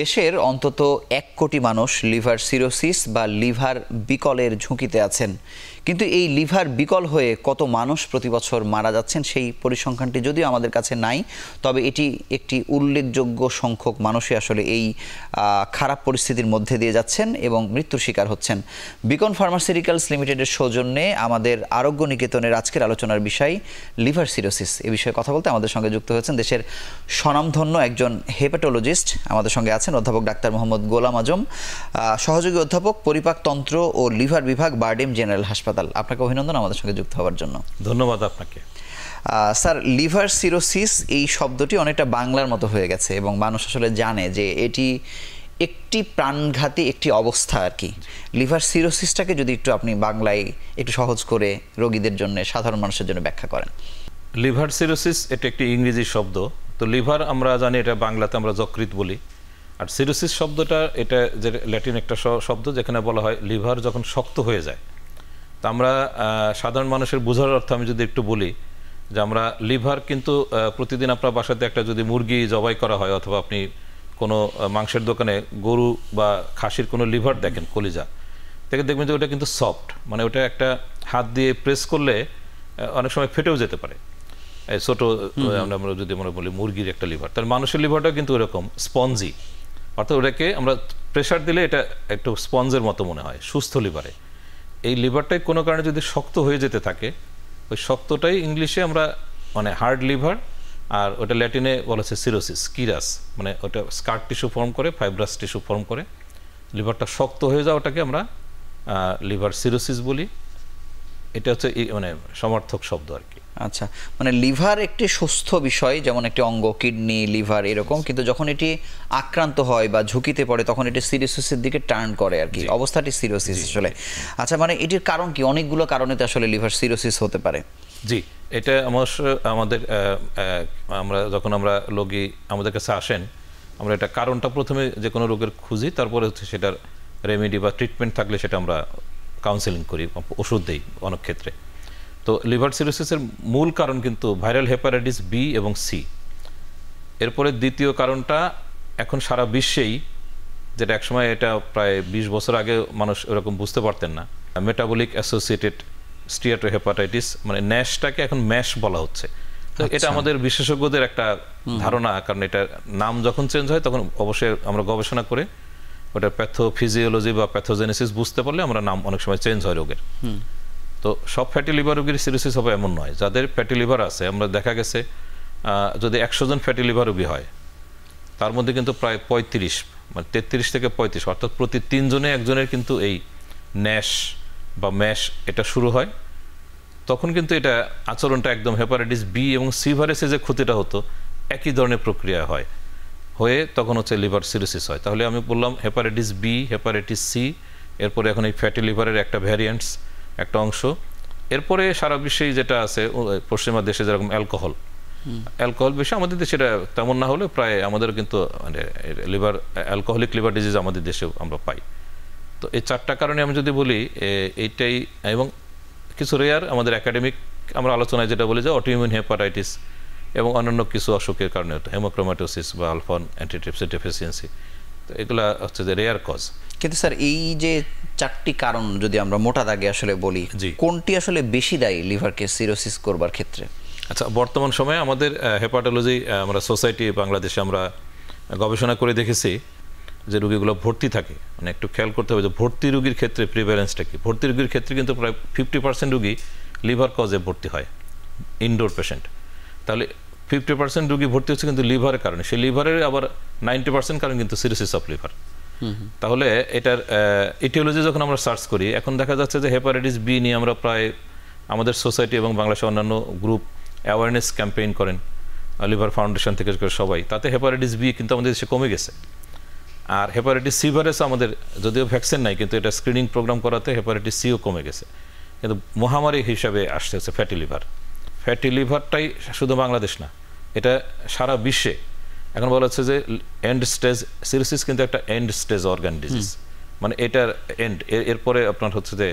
দেশের অন্তত এক কোটি মানুষ লিভার সিরোসিস বা লিভার বিকলের ঝুঁকিতে আছেন কিন্তু এই লিভার বিকল হয়ে কত মানুষ প্রতিবছর মারা যাচ্ছেন সেই পরিসংখ্যানটি যদিও আমাদের কাছে নাই তবে এটি একটি উল্লেখযোগ্য সংখ্যক মানুষই আসলে এই খারাপ পরিস্থিতির মধ্যে দিয়ে যাচ্ছেন এবং মৃত্যুর শিকার হচ্ছেন বিকন ফার্মাসিউটিক্যালস লিমিটেডের সৌজন্যে আমাদের আরোগ্য নিকেতনের আজকের আলোচনার বিষয় লিভার সিরোসিস এ বিষয়ে কথা বলতে আমাদের সঙ্গে যুক্ত হয়েছেন দেশের স্বনামধন্য একজন হেপাটোলজিস্ট আমাদের সঙ্গে আছেন অধ্যাপক ডাক্তার মোহাম্মদ গোলাম আজম সহযোগী অধ্যাপক পরিপাকতন্ত্র ও লিভার বিভাগ বার্ডেম জেনারেল হাসপাতাল হাসপাতাল আপনাকে অভিনন্দন আমাদের সঙ্গে যুক্ত হওয়ার জন্য ধন্যবাদ আপনাকে স্যার লিভার সিরোসিস এই শব্দটি অনেকটা বাংলার মতো হয়ে গেছে এবং মানুষ আসলে জানে যে এটি একটি প্রাণঘাতী একটি অবস্থা আর কি লিভার সিরোসিসটাকে যদি একটু আপনি বাংলায় একটু সহজ করে রোগীদের জন্য সাধারণ মানুষের জন্য ব্যাখ্যা করেন লিভার সিরোসিস এটা একটি ইংরেজি শব্দ তো লিভার আমরা জানি এটা বাংলাতে আমরা যকৃত বলি আর সিরোসিস শব্দটা এটা যে ল্যাটিন একটা শব্দ যেখানে বলা হয় লিভার যখন শক্ত হয়ে যায় তা আমরা সাধারণ মানুষের বোঝার অর্থে আমি যদি একটু বলি যে আমরা লিভার কিন্তু প্রতিদিন আপনার বাসাতে একটা যদি মুরগি জবাই করা হয় অথবা আপনি কোনো মাংসের দোকানে গরু বা খাসির কোনো লিভার দেখেন কলিজা থেকে দেখবেন যে ওটা কিন্তু সফট মানে ওটা একটা হাত দিয়ে প্রেস করলে অনেক সময় ফেটেও যেতে পারে এই ছোটো আমরা যদি মনে বলি মুরগির একটা লিভার তার মানুষের লিভারটা কিন্তু এরকম স্পঞ্জি অর্থাৎ ওটাকে আমরা প্রেশার দিলে এটা একটু স্পঞ্জের মতো মনে হয় সুস্থ লিভারে এই লিভারটাই কোনো কারণে যদি শক্ত হয়ে যেতে থাকে ওই শক্তটাই ইংলিশে আমরা মানে হার্ড লিভার আর ওটা ল্যাটিনে বলা হচ্ছে সিরোসিস কিরাস মানে ওটা স্কার টিস্যু ফর্ম করে ফাইব্রাস টিস্যু ফর্ম করে লিভারটা শক্ত হয়ে যাওয়া ওটাকে আমরা লিভার সিরোসিস বলি এটা হচ্ছে মানে সমর্থক শব্দ আর কি আচ্ছা মানে লিভার একটি সুস্থ বিষয় যেমন একটি অঙ্গ কিডনি লিভার এরকম কিন্তু যখন এটি আক্রান্ত হয় বা ঝুঁকিতে পড়ে তখন এটি সিরিয়াসিসের দিকে টার্ন করে আর কি অবস্থাটি সিরোসিস আসলে আচ্ছা মানে এটির কারণ কি অনেকগুলো কারণে তো আসলে লিভার সিরোসিস হতে পারে জি এটা অবশ্য আমাদের আমরা যখন আমরা রোগী আমাদের কাছে আসেন আমরা এটা কারণটা প্রথমে যে কোনো রোগের খুঁজি তারপরে হচ্ছে সেটার রেমেডি বা ট্রিটমেন্ট থাকলে সেটা আমরা কাউন্সেলিং করি ওষুধ দিই অনেক ক্ষেত্রে তো লিভার সিরোসিসের মূল কারণ কিন্তু ভাইরাল হেপাটাইটিস বি এবং সি এরপরে দ্বিতীয় কারণটা এখন সারা বিশ্বেই যেটা একসময় এটা প্রায় ২০ বছর আগে মানুষ এরকম বুঝতে পারতেন না মেটাবলিক অ্যাসোসিয়েটেড স্টিয়াটো হেপাটাইটিস মানে ন্যাশটাকে এখন ম্যাশ বলা হচ্ছে তো এটা আচ্ছা। আমাদের বিশেষজ্ঞদের একটা ধারণা কারণ এটা নাম যখন চেঞ্জ হয় তখন অবশ্যই আমরা গবেষণা করে ওটা প্যাথোফিজিওলজি বা প্যাথোজেনেসিস বুঝতে পারলে আমরা নাম অনেক সময় চেঞ্জ হয় রোগের তো সব ফ্যাটি লিভার রোগীর সিরোসিস হবে এমন নয় যাদের ফ্যাটি লিভার আছে আমরা দেখা গেছে যদি একশো জন ফ্যাটি লিভার রোগী হয় তার মধ্যে কিন্তু প্রায় পঁয়ত্রিশ মানে তেত্রিশ থেকে পঁয়ত্রিশ অর্থাৎ প্রতি তিনজনে একজনের কিন্তু এই ন্যাশ বা ম্যাশ এটা শুরু হয় তখন কিন্তু এটা আচরণটা একদম হেপাটাইটিস বি এবং সি ভাইরাসে যে ক্ষতিটা হতো একই ধরনের প্রক্রিয়া হয় হয়ে তখন হচ্ছে লিভার সিরোসিস হয় তাহলে আমি বললাম হেপাটাইটিস বি হেপাটাইটিস সি এরপরে এখন এই ফ্যাটি লিভারের একটা ভ্যারিয়েন্টস একটা অংশ এরপরে সারা বিশ্বেই যেটা আছে পশ্চিমা দেশে যেরকম অ্যালকোহল অ্যালকোহল বেশি আমাদের দেশে এটা তেমন না হলে প্রায় আমাদের কিন্তু মানে লিভার অ্যালকোহলিক লিভার ডিজিজ আমাদের দেশেও আমরা পাই তো এই চারটা কারণে আমি যদি বলি এইটাই এবং কিছু রেয়ার আমাদের একাডেমিক আমরা আলোচনায় যেটা বলি যে অটোইমিউন হেপাটাইটিস এবং অন্যান্য কিছু অসুখের কারণে হেমোক্রোমাটোসিস বা আলফন অ্যান্টিট্রিপসি ডেফিসিয়েন্সি তো এগুলা হচ্ছে যে রেয়ার কজ কিন্তু স্যার এই যে চারটি কারণ যদি আমরা মোটা দাগে আসলে বলি কোনটি আসলে বেশি দায়ী লিভারকে সিরোসিস করবার ক্ষেত্রে আচ্ছা বর্তমান সময়ে আমাদের হেপাটোলজি আমরা সোসাইটি বাংলাদেশে আমরা গবেষণা করে দেখেছি যে রুগীগুলো ভর্তি থাকে মানে একটু খেয়াল করতে হবে যে ভর্তি রুগীর ক্ষেত্রে প্রিভারেন্সটা কি ভর্তি রুগীর ক্ষেত্রে কিন্তু প্রায় ফিফটি পার্সেন্ট রুগী লিভার কজে ভর্তি হয় ইনডোর পেশেন্ট তাহলে ফিফটি পার্সেন্ট রুগী ভর্তি হচ্ছে কিন্তু লিভারের কারণে সেই লিভারের আবার নাইনটি পার্সেন্ট কারণ কিন্তু সিরোসিস অফ লিভার তাহলে এটার ইটিওলজি যখন আমরা সার্চ করি এখন দেখা যাচ্ছে যে হেপাটাইটিস বি নিয়ে আমরা প্রায় আমাদের সোসাইটি এবং বাংলাদেশের অন্যান্য গ্রুপ অ্যাওয়ারনেস ক্যাম্পেইন করেন লিভার ফাউন্ডেশন থেকে সবাই তাতে হেপাটাইটিস বি কিন্তু আমাদের দেশে কমে গেছে আর হেপাটাইটিস সি ভাইরাস আমাদের যদিও ভ্যাকসিন নাই কিন্তু এটা স্ক্রিনিং প্রোগ্রাম করাতে হেপাটাইটিস সিও কমে গেছে কিন্তু মহামারী হিসাবে আসতে হচ্ছে ফ্যাটি লিভার ফ্যাটি লিভারটাই শুধু বাংলাদেশ না এটা সারা বিশ্বে এখন বলা হচ্ছে যে এন্ড স্টেজ সিরোসিস কিন্তু একটা এন্ড স্টেজ অর্গান ডিজিজ মানে এটার এন্ড এরপরে আপনার হচ্ছে যে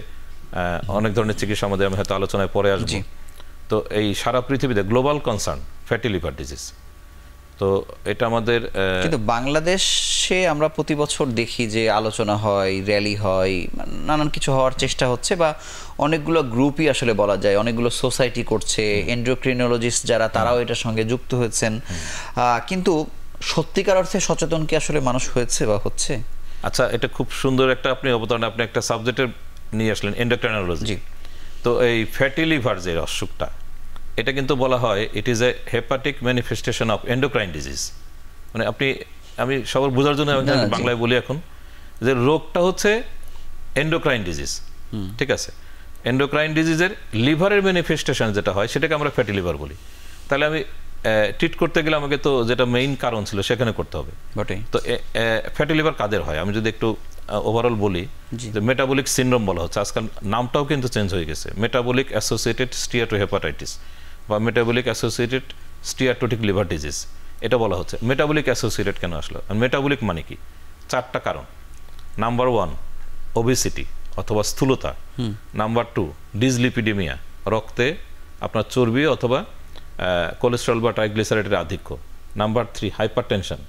অনেক ধরনের চিকিৎসা আমাদের আমি হয়তো আলোচনায় পরে আসবো তো এই সারা পৃথিবীতে global concern fatty liver disease তো এটা আমাদের কিন্তু বাংলাদেশ হচ্ছে আমরা প্রতি বছর দেখি যে আলোচনা হয় র্যালি হয় নানান কিছু হওয়ার চেষ্টা হচ্ছে বা অনেকগুলো গ্রুপই আসলে বলা যায় অনেকগুলো সোসাইটি করছে এন্ড্রোক্রিনোলজিস্ট যারা তারাও এটার সঙ্গে যুক্ত হয়েছেন কিন্তু সত্যিকার অর্থে সচেতন কি আসলে মানুষ হয়েছে বা হচ্ছে আচ্ছা এটা খুব সুন্দর একটা আপনি অবতারণা আপনি একটা সাবজেক্টের নিয়ে আসলেন এন্ডোক্রিনোলজি তো এই ফ্যাটি লিভার যে অসুখটা এটা কিন্তু বলা হয় it is a hepatic manifestation of endocrine disease মানে আপনি আমি সবার বোঝার জন্য বাংলায় বলি এখন যে রোগটা হচ্ছে এন্ডোক্রাইন ডিজিজ ঠিক আছে এন্ডোক্রাইন ডিজিজের লিভারের ম্যানিফেস্টেশন যেটা হয় সেটাকে আমরা ফ্যাটি লিভার বলি তাহলে আমি ট্রিট করতে গেলে আমাকে তো যেটা মেইন কারণ ছিল সেখানে করতে হবে তো ফ্যাটি লিভার কাদের হয় আমি যদি একটু ওভারঅল বলি যে মেটাবলিক সিন্ড্রোম বলা হচ্ছে আজকাল নামটাও কিন্তু চেঞ্জ হয়ে গেছে মেটাবলিক অ্যাসোসিয়েটেড স্টিয়াটো হেপাটাইটিস বা metabolic associated steatotic liver disease এটা বলা হচ্ছে মেটাবলিক অ্যাসোসিয়েটেড কেন আসলো মেটাবলিক মানে কি চারটা কারণ নাম্বার ওয়ান ওবিসিটি অথবা স্থূলতা নাম্বার টু ডিজলিপিডেমিয়া রক্তে আপনার চর্বি অথবা কোলেস্ট্রল বা ট্রাইগ্লিসারাইডের আধিক্য number three hypertension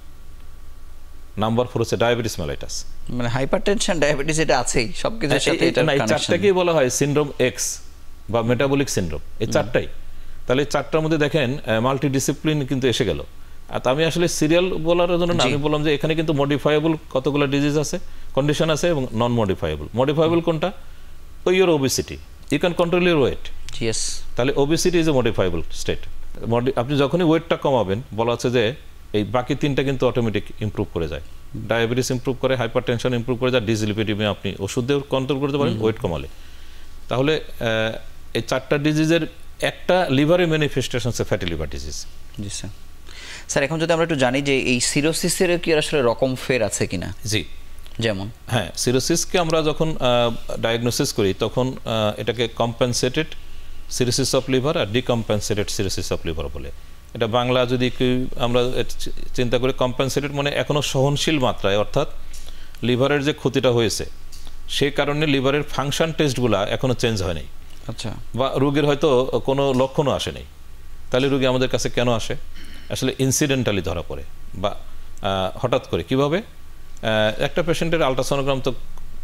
number four হচ্ছে ডায়াবেটিস মেলাইটাস মানে হাইপার টেনশন ডায়াবেটিস এটা আছেই সব কিছুর সাথে এটা চারটাকেই বলা হয় সিন্ড্রোম এক্স বা মেটাবলিক সিন্ড্রোম এই চারটাই তাহলে চারটার মধ্যে দেখেন মাল্টিডিসিপ্লিন কিন্তু এসে গেল আর আমি আসলে সিরিয়াল বলার জন্য আমি বললাম যে এখানে কিন্তু মডিফাইবল কতগুলো ডিজিজ আছে কন্ডিশন আছে এবং নন মডিফাইবল মডিফাইবল কোনটা ওই your obesity you can control your weight yes তাহলে obesity is a modifiable state আপনি যখনই ওয়েটটা কমাবেন বলা আছে যে এই বাকি তিনটা কিন্তু অটোমেটিক ইম্প্রুভ করে যায় ডায়াবেটিস ইম্প্রুভ করে হাইপার টেনশন ইম্প্রুভ করে যায় ডিজিলিপিডিমিয়া আপনি ওষুধেও কন্ট্রোল করতে পারেন ওয়েট কমালে তাহলে এই চারটা ডিজিজের একটা লিভারে ম্যানিফেস্টেশন হচ্ছে ফ্যাটি লিভার ডিজিজ জি স্যার স্যার এখন যদি আমরা একটু জানি যে এই সিরোসিসের কি আসলে রকম ফের আছে কিনা জি যেমন হ্যাঁ সিরোসিসকে আমরা যখন ডায়াগনোসিস করি তখন এটাকে কম্পেনসেটেড সিরোসিস অফ লিভার আর ডিকম্পেনসেটেড সিরোসিস অফ লিভার বলে এটা বাংলা যদি আমরা চিন্তা করি কম্পেনসেটেড মানে এখনও সহনশীল মাত্রায় অর্থাৎ লিভারের যে ক্ষতিটা হয়েছে সেই কারণে লিভারের ফাংশন টেস্টগুলো এখনও চেঞ্জ হয়নি আচ্ছা বা রোগের হয়তো কোনো লক্ষণও আসেনি তাহলে রুগী আমাদের কাছে কেন আসে আসলে ইনসিডেন্টালি ধরা পড়ে বা হঠাৎ করে কিভাবে একটা পেশেন্টের আলট্রাসোনোগ্রাম তো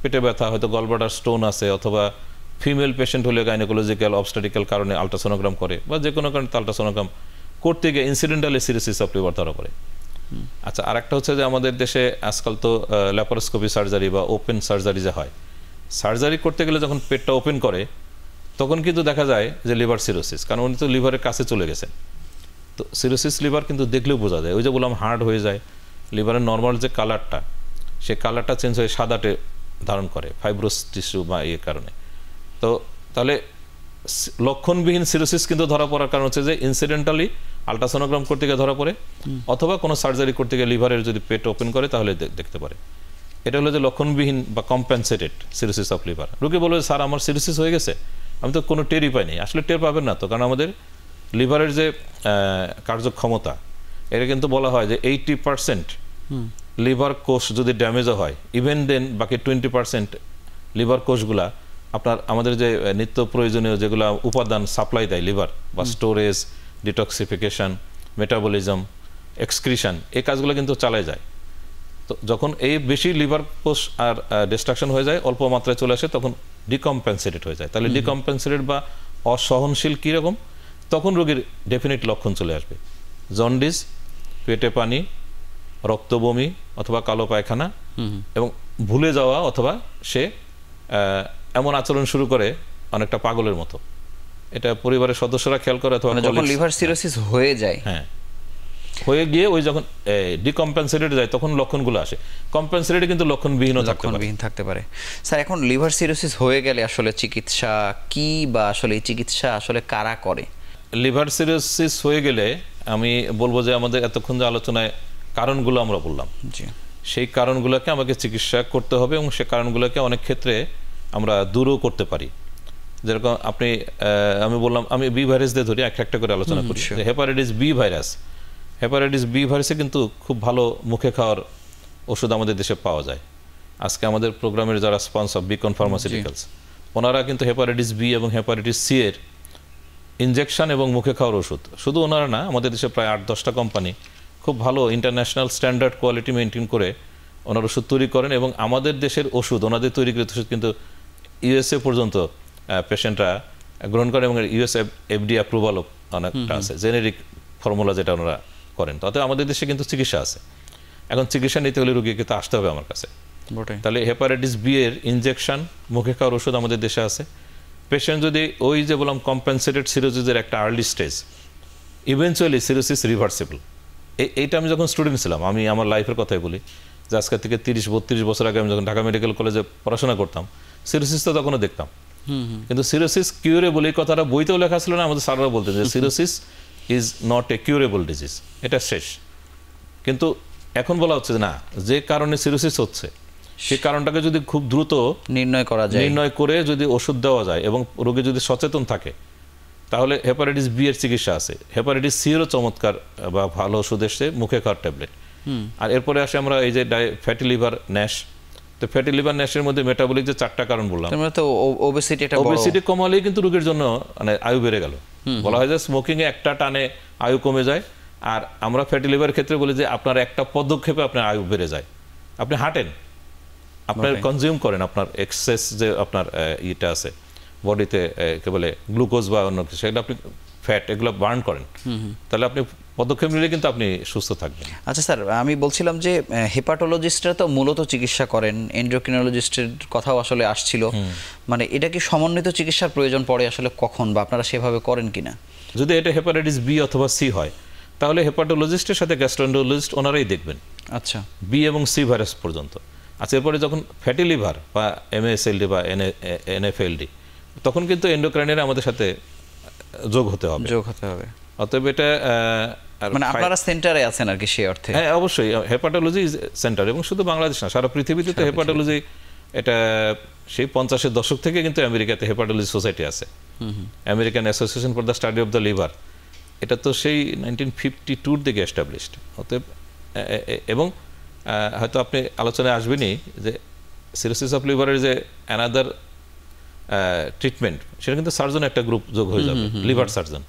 পেটে ব্যথা হয়তো গলবাটার স্টোন আছে অথবা ফিমেল পেশেন্ট হলে গাইনোকোলজিক্যাল অবস্টাটিক্যাল কারণে আলট্রাসোনোগ্রাম করে বা যে কোনো কারণে আলট্রাসোনোগ্রাম করতে গিয়ে ইনসিডেন্টালি সিরিসিস অফ লিভার ধরা পড়ে আচ্ছা আর একটা হচ্ছে যে আমাদের দেশে আজকাল তো ল্যাপারোস্কোপি সার্জারি বা ওপেন সার্জারি যে হয় সার্জারি করতে গেলে যখন পেটটা ওপেন করে তখন কিন্তু দেখা যায় যে লিভার সিরোসিস কারণ উনি তো লিভারের কাছে চলে গেছেন তো সিরোসিস লিভার কিন্তু দেখলেও বোঝা যায় ওই যে বললাম হার্ড হয়ে যায় লিভারের নর্মাল যে কালারটা সে কালারটা চেঞ্জ হয়ে সাদাটে ধারণ করে ফাইব্রোস টিস্যু বা ইয়ে কারণে তো তাহলে লক্ষণবিহীন সিরোসিস কিন্তু ধরা পড়ার কারণ হচ্ছে যে ইনসিডেন্টালি আলট্রাসোনোগ্রাম করতে গিয়ে ধরা পড়ে অথবা কোনো সার্জারি করতে গিয়ে লিভারের যদি পেট ওপেন করে তাহলে দেখতে পারে এটা হলো যে লক্ষণবিহীন বা কম্পেনসেটেড সিরোসিস অফ লিভার রোগী বলবে স্যার আমার সিরোসিস হয়ে গেছে আমি তো কোনো টেরই পাইনি আসলে টের পাবেন না তো কারণ আমাদের লিভারের যে কার্যক্ষমতা এটা কিন্তু বলা হয় যে এইটি পারসেন্ট লিভার কোষ যদি ড্যামেজও হয় ইভেন দেন বাকি টোয়েন্টি পারসেন্ট লিভার কোষগুলা আপনার আমাদের যে নিত্য প্রয়োজনীয় যেগুলো উপাদান সাপ্লাই দেয় লিভার বা স্টোরেজ ডিটক্সিফিকেশান মেটাবলিজম এক্সক্রিশন এই কাজগুলো কিন্তু চালায় যায় তো যখন এই বেশি লিভার কোষ আর ডিস্ট্রাকশন হয়ে যায় অল্প মাত্রায় চলে আসে তখন ডিকম্পেনসেটেড হয়ে যায় তাহলে ডিকম্পেনসেটেড বা অসহনশীল কীরকম তখন রোগীর ডেফিনেট লক্ষণ চলে আসবে জন্ডিস পেটে পানি রক্তবমি অথবা কালো পায়খানা এবং ভুলে যাওয়া অথবা সে এমন আচরণ শুরু করে অনেকটা পাগলের মতো এটা পরিবারের সদস্যরা খেয়াল করে অথবা মানে লিভার সিরোসিস হয়ে যায় হ্যাঁ হয়ে গিয়ে ওই যখন ডিকম্পেন্সেটেড যায় তখন লক্ষণগুলো আসে কম্পেন্সেটেড কিন্তু লক্ষণবিহীন লক্ষণবিহীন থাকতে পারে স্যার এখন লিভার সিরোসিস হয়ে গেলে আসলে চিকিৎসা কি বা আসলে চিকিৎসা আসলে কারা করে লিভার সিরোসিস হয়ে গেলে আমি বলবো যে আমাদের এতক্ষণ যে আলোচনায় কারণগুলো আমরা বললাম জি সেই কারণগুলোকে আমাকে চিকিৎসা করতে হবে এবং সে কারণগুলোকে অনেক ক্ষেত্রে আমরা দূরও করতে পারি যেরকম আপনি আমি বললাম আমি বি ভাইরাস দিয়ে ধরি একটা একটা করে আলোচনা করছি hepatitis B virus hepatitis B ভাইরাসে কিন্তু খুব ভালো মুখে খাওয়ার ওষুধ আমাদের দেশে পাওয়া যায় আজকে আমাদের প্রোগ্রামের যারা স্পন্সর বিকন ফার্মাসিউটিক্যালস ওনারা কিন্তু হেপাটাইটিস বি এবং হেপাটাইটিস সি এর ইনজেকশন এবং মুখে খাওয়ার ওষুধ শুধু ওনারা না আমাদের দেশে প্রায় আট দশটা কোম্পানি খুব ভালো ইন্টারন্যাশনাল স্ট্যান্ডার্ড কোয়ালিটি মেনটেন করে ওনার ওষুধ তৈরি করেন এবং আমাদের দেশের ওষুধ ওনাদের তৈরিকৃত ওষুধ কিন্তু ইউএসএ পর্যন্ত পেশেন্টরা গ্রহণ করে এবং ইউএসএ এফডি অ্যাপ্রুভালও অনেকটা আছে জেনেরিক ফর্মুলা যেটা ওনারা করেন তাতে আমাদের দেশে কিন্তু চিকিৎসা আছে এখন চিকিৎসা নিতে হলে রুগীকে তো আসতে হবে আমার কাছে তাহলে হেপাটাইটিস বি এর ইনজেকশন মুখে খাওয়ার ওষুধ আমাদের দেশে আছে পেশেন্ট যদি ওই যে বললাম কম্পেনসেটেড সিরোসিসের একটা early stage eventually cirrhosis reversible এইটা আমি যখন স্টুডেন্ট ছিলাম আমি আমার লাইফের কথাই বলি যে আজকের থেকে তিরিশ বত্রিশ বছর আগে আমি যখন ঢাকা মেডিকেল কলেজে পড়াশোনা করতাম সিরোসিস তো তখনও দেখতাম কিন্তু সিরোসিস কিউরে বলে এই কথাটা বইতেও লেখা ছিল না আমাদের স্যাররা বলতেন যে cirrhosis is not a curable disease এটা শেষ কিন্তু এখন বলা হচ্ছে না যে কারণে সিরোসিস হচ্ছে সে কারণটাকে যদি খুব দ্রুত নির্ণয় করা যায় নির্ণয় করে যদি ওষুধ দেওয়া যায় এবং রোগী যদি সচেতন থাকে তাহলে হেপাটাইটিস বি এর চিকিৎসা আছে হেপাটাইটিস সি এরও চমৎকার বা ভালো ওষুধ এসছে মুখে খাওয়ার ট্যাবলেট আর এরপরে আসে আমরা এই যে ফ্যাটি লিভার ন্যাশ তো ফ্যাটি লিভার ন্যাশের মধ্যে মেটাবলিক যে চারটা কারণ বললাম মানে তো ওবেসিটি ওবেসিটি কমালেই কিন্তু রোগীর জন্য মানে আয়ু বেড়ে গেল বলা হয় যে স্মোকিংয়ে একটা টানে আয়ু কমে যায় আর আমরা ফ্যাটি লিভারের ক্ষেত্রে বলি যে আপনার একটা পদক্ষেপে আপনার আয়ু বেড়ে যায় আপনি হাঁটেন আপনার কনজিউম করেন আপনার এক্সেস যে আপনার ইটা আছে বডিতে কে বলে গ্লুকোজ বা অন্য কিছু সেগুলো আপনি ফ্যাট এগুলো বার্ন করেন তাহলে আপনি পদক্ষেপ নিলে কিন্তু আপনি সুস্থ থাকবেন আচ্ছা স্যার আমি বলছিলাম যে হেপাটোলজিস্টরা তো মূলত চিকিৎসা করেন এন্ড্রোক্রিনোলজিস্টের কথাও আসলে আসছিল মানে এটা কি সমন্বিত চিকিৎসার প্রয়োজন পড়ে আসলে কখন বা আপনারা সেভাবে করেন কি না যদি এটা হেপাটাইটিস বি অথবা সি হয় তাহলে হেপাটোলজিস্টের সাথে গ্যাস্ট্রোন্ডোলজিস্ট ওনারাই দেখবেন আচ্ছা বি এবং সি ভাইরাস পর্যন্ত আচ্ছা এরপরে যখন ফ্যাটি লিভার বা এম এস এল ডি বা এনএফএলডি তখন কিন্তু এন্ডোক্রাইনের আমাদের সাথে যোগ হতে হবে যোগ হতে হবে অতএব এটা মানে আপনারা সেন্টারে আছেন আর কি সেই অর্থে হ্যাঁ অবশ্যই হেপাটোলজি সেন্টার এবং শুধু বাংলাদেশ না সারা পৃথিবীতে তো হেপাটোলজি এটা সেই পঞ্চাশের দশক থেকে কিন্তু আমেরিকাতে হেপাটোলজি সোসাইটি আছে American association for the study of the liver এটা তো সেই নাইনটিন ফিফটি টুর দিকে এস্টাবলিশড অতএব এবং হয়তো আপনি আলোচনায় আসবেনই যে সিরোসিস অফ লিভারের যে অ্যানাদার ট্রিটমেন্ট সেটা কিন্তু সার্জন একটা গ্রুপ যোগ হয়ে যাবে লিভার সার্জন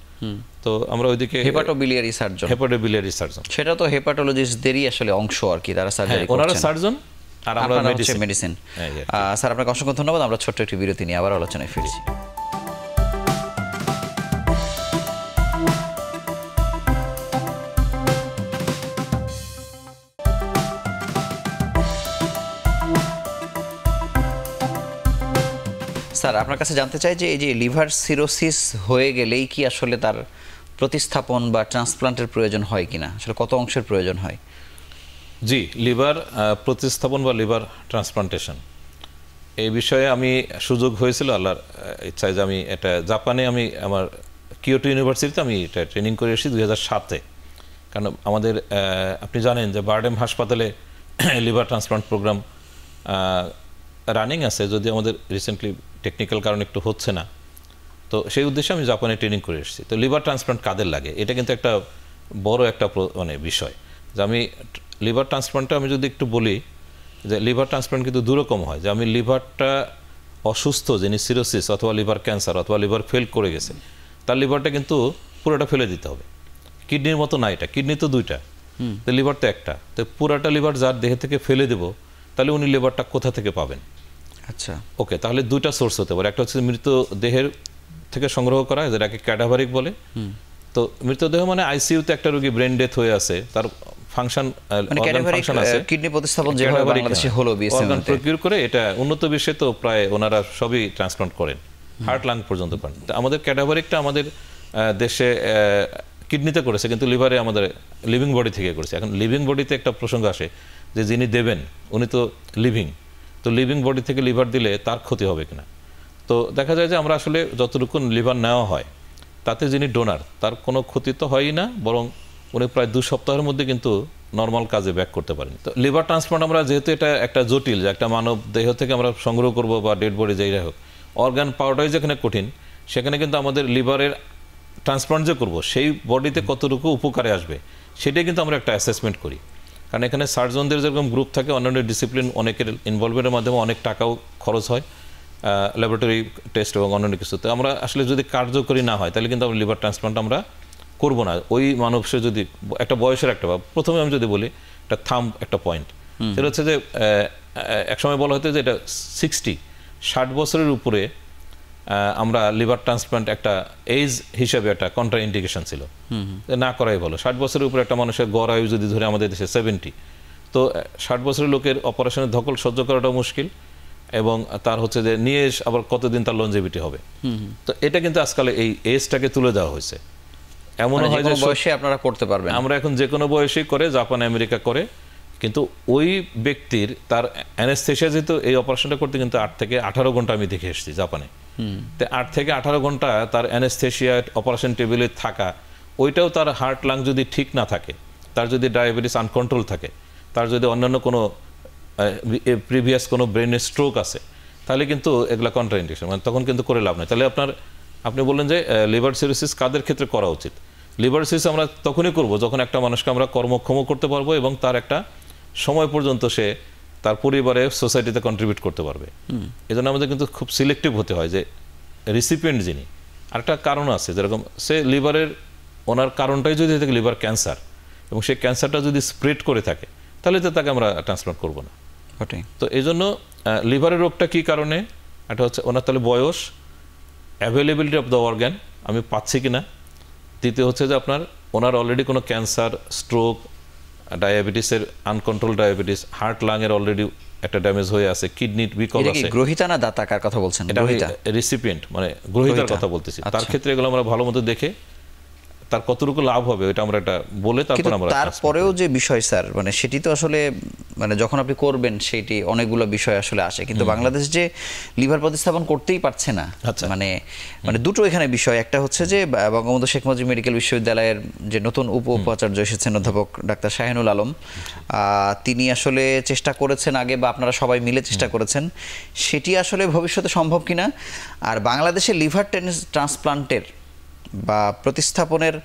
তো আমরা ওইদিকে হেপাটোবিলিয়ারি সার্জন হেপাটোবিলিয়ারি সার্জন সেটা তো হেপাটোলজিস্টদেরই আসলে অংশ আর কি তারা সার্জারি হ্যাঁ, ওনারা সার্জন আর আমরা মেডিসিন হ্যাঁ, হ্যাঁ, স্যার আপনাকে অসংখ্য ধন্যবাদ আমরা ছোট্ট একটি বিরতি নিয়ে আবার আলোচনায় ফিরছি স্যার আপনার কাছে জানতে চাই যে এই যে লিভার সিরোসিস হয়ে গেলেই কি আসলে তার প্রতিস্থাপন বা ট্রান্সপ্লান্টের প্রয়োজন হয় কিনা আসলে কত অংশের প্রয়োজন হয় জি লিভার প্রতিস্থাপন বা লিভার ট্রান্সপ্লান্টেশন এই বিষয়ে আমি সুযোগ হয়েছিল আল্লাহর ইচ্ছায় যে আমি এটা জাপানে আমি আমার কিয়োটো ইউনিভার্সিটিতে আমি এটা ট্রেনিং করে এসেছি দুই হাজার সাতে কারণ আমাদের আপনি জানেন যে বার্ডেম হাসপাতালে লিভার ট্রান্সপ্লান্ট প্রোগ্রাম রানিং আছে যদি আমাদের রিসেন্টলি টেকনিক্যাল কারণ একটু হচ্ছে না তো সেই উদ্দেশ্যে আমি জাপানে ট্রেনিং করে এসেছি তো লিভার ট্রান্সপ্লান্ট কাদের লাগে এটা কিন্তু একটা বড় একটা মানে বিষয় যে আমি লিভার ট্রান্সপ্লান্টটা আমি যদি একটু বলি যে লিভার ট্রান্সপ্লান্ট কিন্তু দুরকম হয় যে আমি লিভারটা অসুস্থ যিনি সিরোসিস অথবা লিভার ক্যান্সার অথবা লিভার ফেল করে গেছে তার লিভারটা কিন্তু পুরোটা ফেলে দিতে হবে কিডনির মতো না এটা কিডনি তো দুইটা লিভার তো একটা তো পুরাটা লিভার যার দেহে থেকে ফেলে দেব তাহলে উনি লিভারটা কোথা থেকে পাবেন আচ্ছা ওকে তাহলে দুটা সোর্স হতে পারে একটা হচ্ছে মৃতদেহের থেকে সংগ্রহ করা যেটাকে ক্যাডাভারিক বলে তো মৃতদেহ মানে আইসিইউতে একটা রোগী ব্রেন ডেথ হয়ে আছে তার ফাংশন মানে ফাংশন আছে কিডনি প্রতিস্থাপন যেভাবে বাংলাদেশে হলো অর্গান হ্যাঁ। প্রকিউর করে এটা উন্নত বিশ্বে তো প্রায় ওনারা সবই ট্রান্সপ্লান্ট করেন হার্ট লাং পর্যন্ত পান আমাদের ক্যাডাভারিকটা আমাদের দেশে কিডনিতে করেছে কিন্তু লিভারে আমাদের লিভিং বডি থেকে করেছে এখন লিভিং বডিতে একটা প্রসঙ্গ আসে যে যিনি দেবেন উনি তো লিভিং তো লিভিং বডি থেকে লিভার দিলে তার ক্ষতি হবে কিনা তো দেখা যায় যে আমরা আসলে যতটুকু লিভার নেওয়া হয় তাতে যিনি ডোনার তার কোনো ক্ষতি তো হয়ই না বরং উনি প্রায় দু সপ্তাহের মধ্যে কিন্তু নর্মাল কাজে ব্যাক করতে পারেন তো লিভার ট্রান্সপ্লান্ট আমরা যেহেতু এটা একটা জটিল যে একটা মানব দেহ থেকে আমরা সংগ্রহ করব বা ডেড বডি যেই হোক অর্গান পাওয়াটাই যেখানে কঠিন সেখানে কিন্তু আমাদের লিভারের ট্রান্সপ্লান্ট যে করবো সেই বডিতে কতটুকু উপকারে আসবে সেটাই কিন্তু আমরা একটা অ্যাসেসমেন্ট করি কারণ এখানে সার্জনদের যেরকম গ্রুপ থাকে অন্যান্য ডিসিপ্লিন অনেকের ইনভলভমেন্টের মাধ্যমে অনেক টাকাও খরচ হয় ল্যাবরেটরি টেস্ট এবং অন্যান্য কিছুতে আমরা আসলে যদি কার্যকরী না হয় তাহলে কিন্তু আমরা লিভার ট্রান্সপ্লান্ট আমরা করবো না ওই মানুষের যদি একটা বয়সের একটা প্রথমে আমি যদি বলি একটা থাম একটা পয়েন্ট সেটা হচ্ছে যে একসময় বলা হতো যে এটা সিক্সটি ষাট বছরের উপরে আমরা লিভার ট্রান্সপ্লান্ট একটা এজ হিসেবে একটা কন্ট্রা ইন্ডিকেশন ছিল না করাই ভালো ষাট বছরের উপরে একটা মানুষের গড় আয়ু যদি ধরে আমাদের দেশে সেভেন্টি তো ষাট বছরের লোকের অপারেশনের ধকল সহ্য করাটা মুশকিল এবং তার হচ্ছে যে নিয়ে এস আবার কতদিন তার লঞ্জেভিটি হবে তো এটা কিন্তু আজকাল এই এজটাকে তুলে দেওয়া হয়েছে এমন মানে হয় যে বয়সে আপনারা করতে পারবেন আমরা এখন যে কোনো বয়সেই করে জাপান আমেরিকা করে কিন্তু ওই ব্যক্তির তার অ্যানেস্থেশিয়া যেহেতু এই অপারেশনটা করতে কিন্তু আট থেকে আঠারো ঘন্টা আমি দেখে এসেছি জাপানে আট থেকে আঠারো ঘন্টা তার অ্যানেস্থেশিয়া অপারেশন টেবিলে থাকা ওইটাও তার হার্ট লাং যদি ঠিক না থাকে তার যদি ডায়াবেটিস আনকন্ট্রোল থাকে তার যদি অন্যান্য কোনো প্রিভিয়াস কোনো ব্রেনের স্ট্রোক আছে তাহলে কিন্তু এগুলো কন্ট্রাইন্ডেশন মানে তখন কিন্তু করে লাভ নেই তাহলে আপনার আপনি বললেন যে লিভার সিরোসিস কাদের ক্ষেত্রে করা উচিত লিভার সিরোসিস আমরা তখনই করব যখন একটা মানুষকে আমরা কর্মক্ষম করতে পারবো এবং তার একটা সময় পর্যন্ত সে তার পরিবারে সোসাইটিতে কন্ট্রিবিউট করতে পারবে এই জন্য আমাদের কিন্তু খুব সিলেক্টিভ হতে হয় যে রিসিপিয়েন্ট যিনি আরেকটা কারণ আছে যেরকম সে লিভারের ওনার কারণটাই যদি থাকে লিভার ক্যান্সার এবং সেই ক্যান্সারটা যদি স্প্রেড করে থাকে তাহলে তো তাকে আমরা ট্রান্সপ্লান্ট করবো না তো এই জন্য লিভারের রোগটা কি কারণে একটা হচ্ছে ওনার তাহলে বয়স অ্যাভেলেবিলিটি অফ দ্য অর্গ্যান আমি পাচ্ছি কি না দ্বিতীয় হচ্ছে যে আপনার ওনার অলরেডি কোনো ক্যান্সার স্ট্রোক ডায়াবেটিসের আনকন্ট্রোল ডায়াবেটিস হার্ট এর অলরেডি একটা ড্যামেজ হয়ে আছে কিডনির বিকল আছে গ্রহিতা না দাতা কার কথা বলছেন এটা রিসিপিয়েন্ট মানে গ্রহিতার কথা বলতেছি তার আচ্ছা। ক্ষেত্রে এগুলো আমরা ভালো মতো দেখে তার কতটুকু লাভ হবে ওটা আমরা এটা বলে তারপর আমরা তারপরেও যে বিষয় স্যার মানে সেটি তো আসলে মানে যখন আপনি করবেন সেটি অনেকগুলো বিষয় আসলে আসে কিন্তু বাংলাদেশ যে লিভার প্রতিস্থাপন করতেই পারছে না আচ্ছা। মানে মানে দুটো এখানে বিষয় একটা হচ্ছে যে বঙ্গবন্ধু শেখ মুজিব মেডিকেল বিশ্ববিদ্যালয়ের যে নতুন উপ উপাচার্য এসেছেন অধ্যাপক ডাক্তার শাহিনুল আলম আচ্ছা। তিনি আসলে চেষ্টা করেছেন আগে বা আপনারা সবাই মিলে চেষ্টা করেছেন সেটি আসলে ভবিষ্যতে সম্ভব কিনা আর বাংলাদেশে লিভার ট্রান্সপ্লান্টের বা প্রতিস্থাপনের